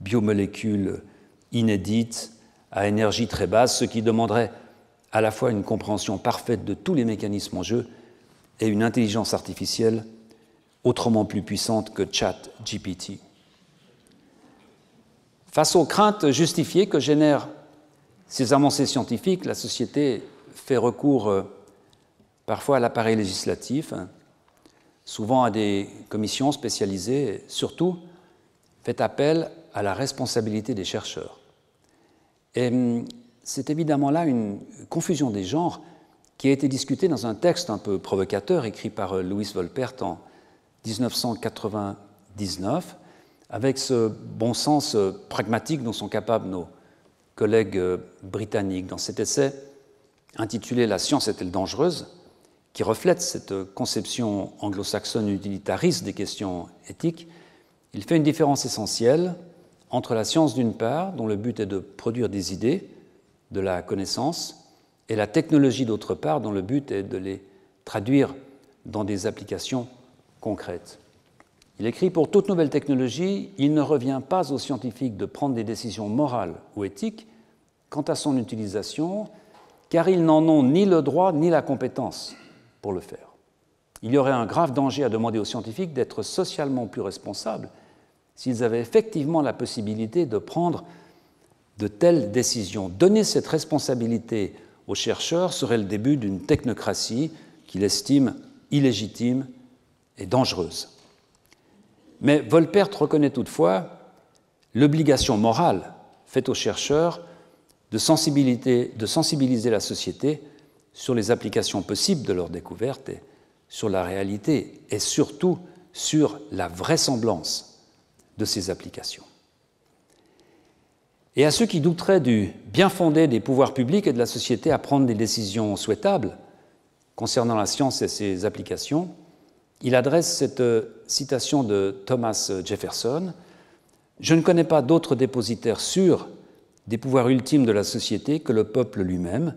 biomolécules inédites à énergie très basse, ce qui demanderait à la fois une compréhension parfaite de tous les mécanismes en jeu et une intelligence artificielle autrement plus puissante que ChatGPT. Face aux craintes justifiées que génèrent ces avancées scientifiques, la société fait recours euh, parfois à l'appareil législatif, hein, souvent à des commissions spécialisées, et surtout fait appel à la responsabilité des chercheurs. Et hum, c'est évidemment là une confusion des genres qui a été discutée dans un texte un peu provocateur écrit par euh, Louis Volpert en 1999 avec ce bon sens euh, pragmatique dont sont capables nos collègues euh, britanniques dans cet essai intitulé La science est-elle dangereuse qui reflète cette euh, conception anglo-saxonne utilitariste des questions éthiques, il fait une différence essentielle entre la science d'une part, dont le but est de produire des idées, de la connaissance, et la technologie d'autre part, dont le but est de les traduire dans des applications concrètes. Il écrit Pour toute nouvelle technologie, il ne revient pas aux scientifiques de prendre des décisions morales ou éthiques quant à son utilisation, car ils n'en ont ni le droit ni la compétence pour le faire. Il y aurait un grave danger à demander aux scientifiques d'être socialement plus responsables s'ils avaient effectivement la possibilité de prendre de telles décisions. Donner cette responsabilité aux chercheurs serait le début d'une technocratie qu'il estime illégitime et dangereuse. Mais Volpert reconnaît toutefois l'obligation morale faite aux chercheurs de, sensibiliser la société sur les applications possibles de leurs découvertes, et sur la réalité et surtout sur la vraisemblance de ces applications. Et à ceux qui douteraient du bien fondé des pouvoirs publics et de la société à prendre des décisions souhaitables concernant la science et ses applications, il adresse cette euh, citation de Thomas euh, Jefferson Je ne connais pas d'autre dépositaire sûr des pouvoirs ultimes de la société que le peuple lui-même,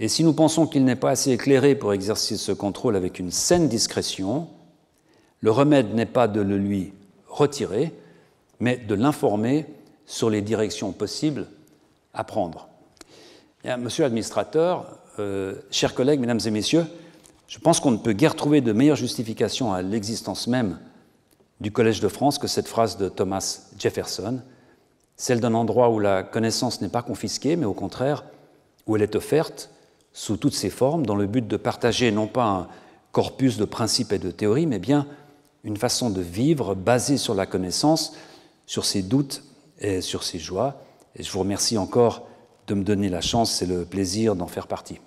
et si nous pensons qu'il n'est pas assez éclairé pour exercer ce contrôle avec une saine discrétion, le remède n'est pas de le lui retirer, mais de l'informer sur les directions possibles à prendre. monsieur l'administrateur, euh, chers collègues, mesdames et messieurs, je pense qu'on ne peut guère trouver de meilleure justification à l'existence même du Collège de France que cette phrase de Thomas Jefferson, celle d'un endroit où la connaissance n'est pas confisquée, mais au contraire, où elle est offerte sous toutes ses formes, dans le but de partager non pas un corpus de principes et de théories, mais bien une façon de vivre basée sur la connaissance, sur ses doutes et sur ses joies. Et je vous remercie encore de me donner la chance et le plaisir d'en faire partie.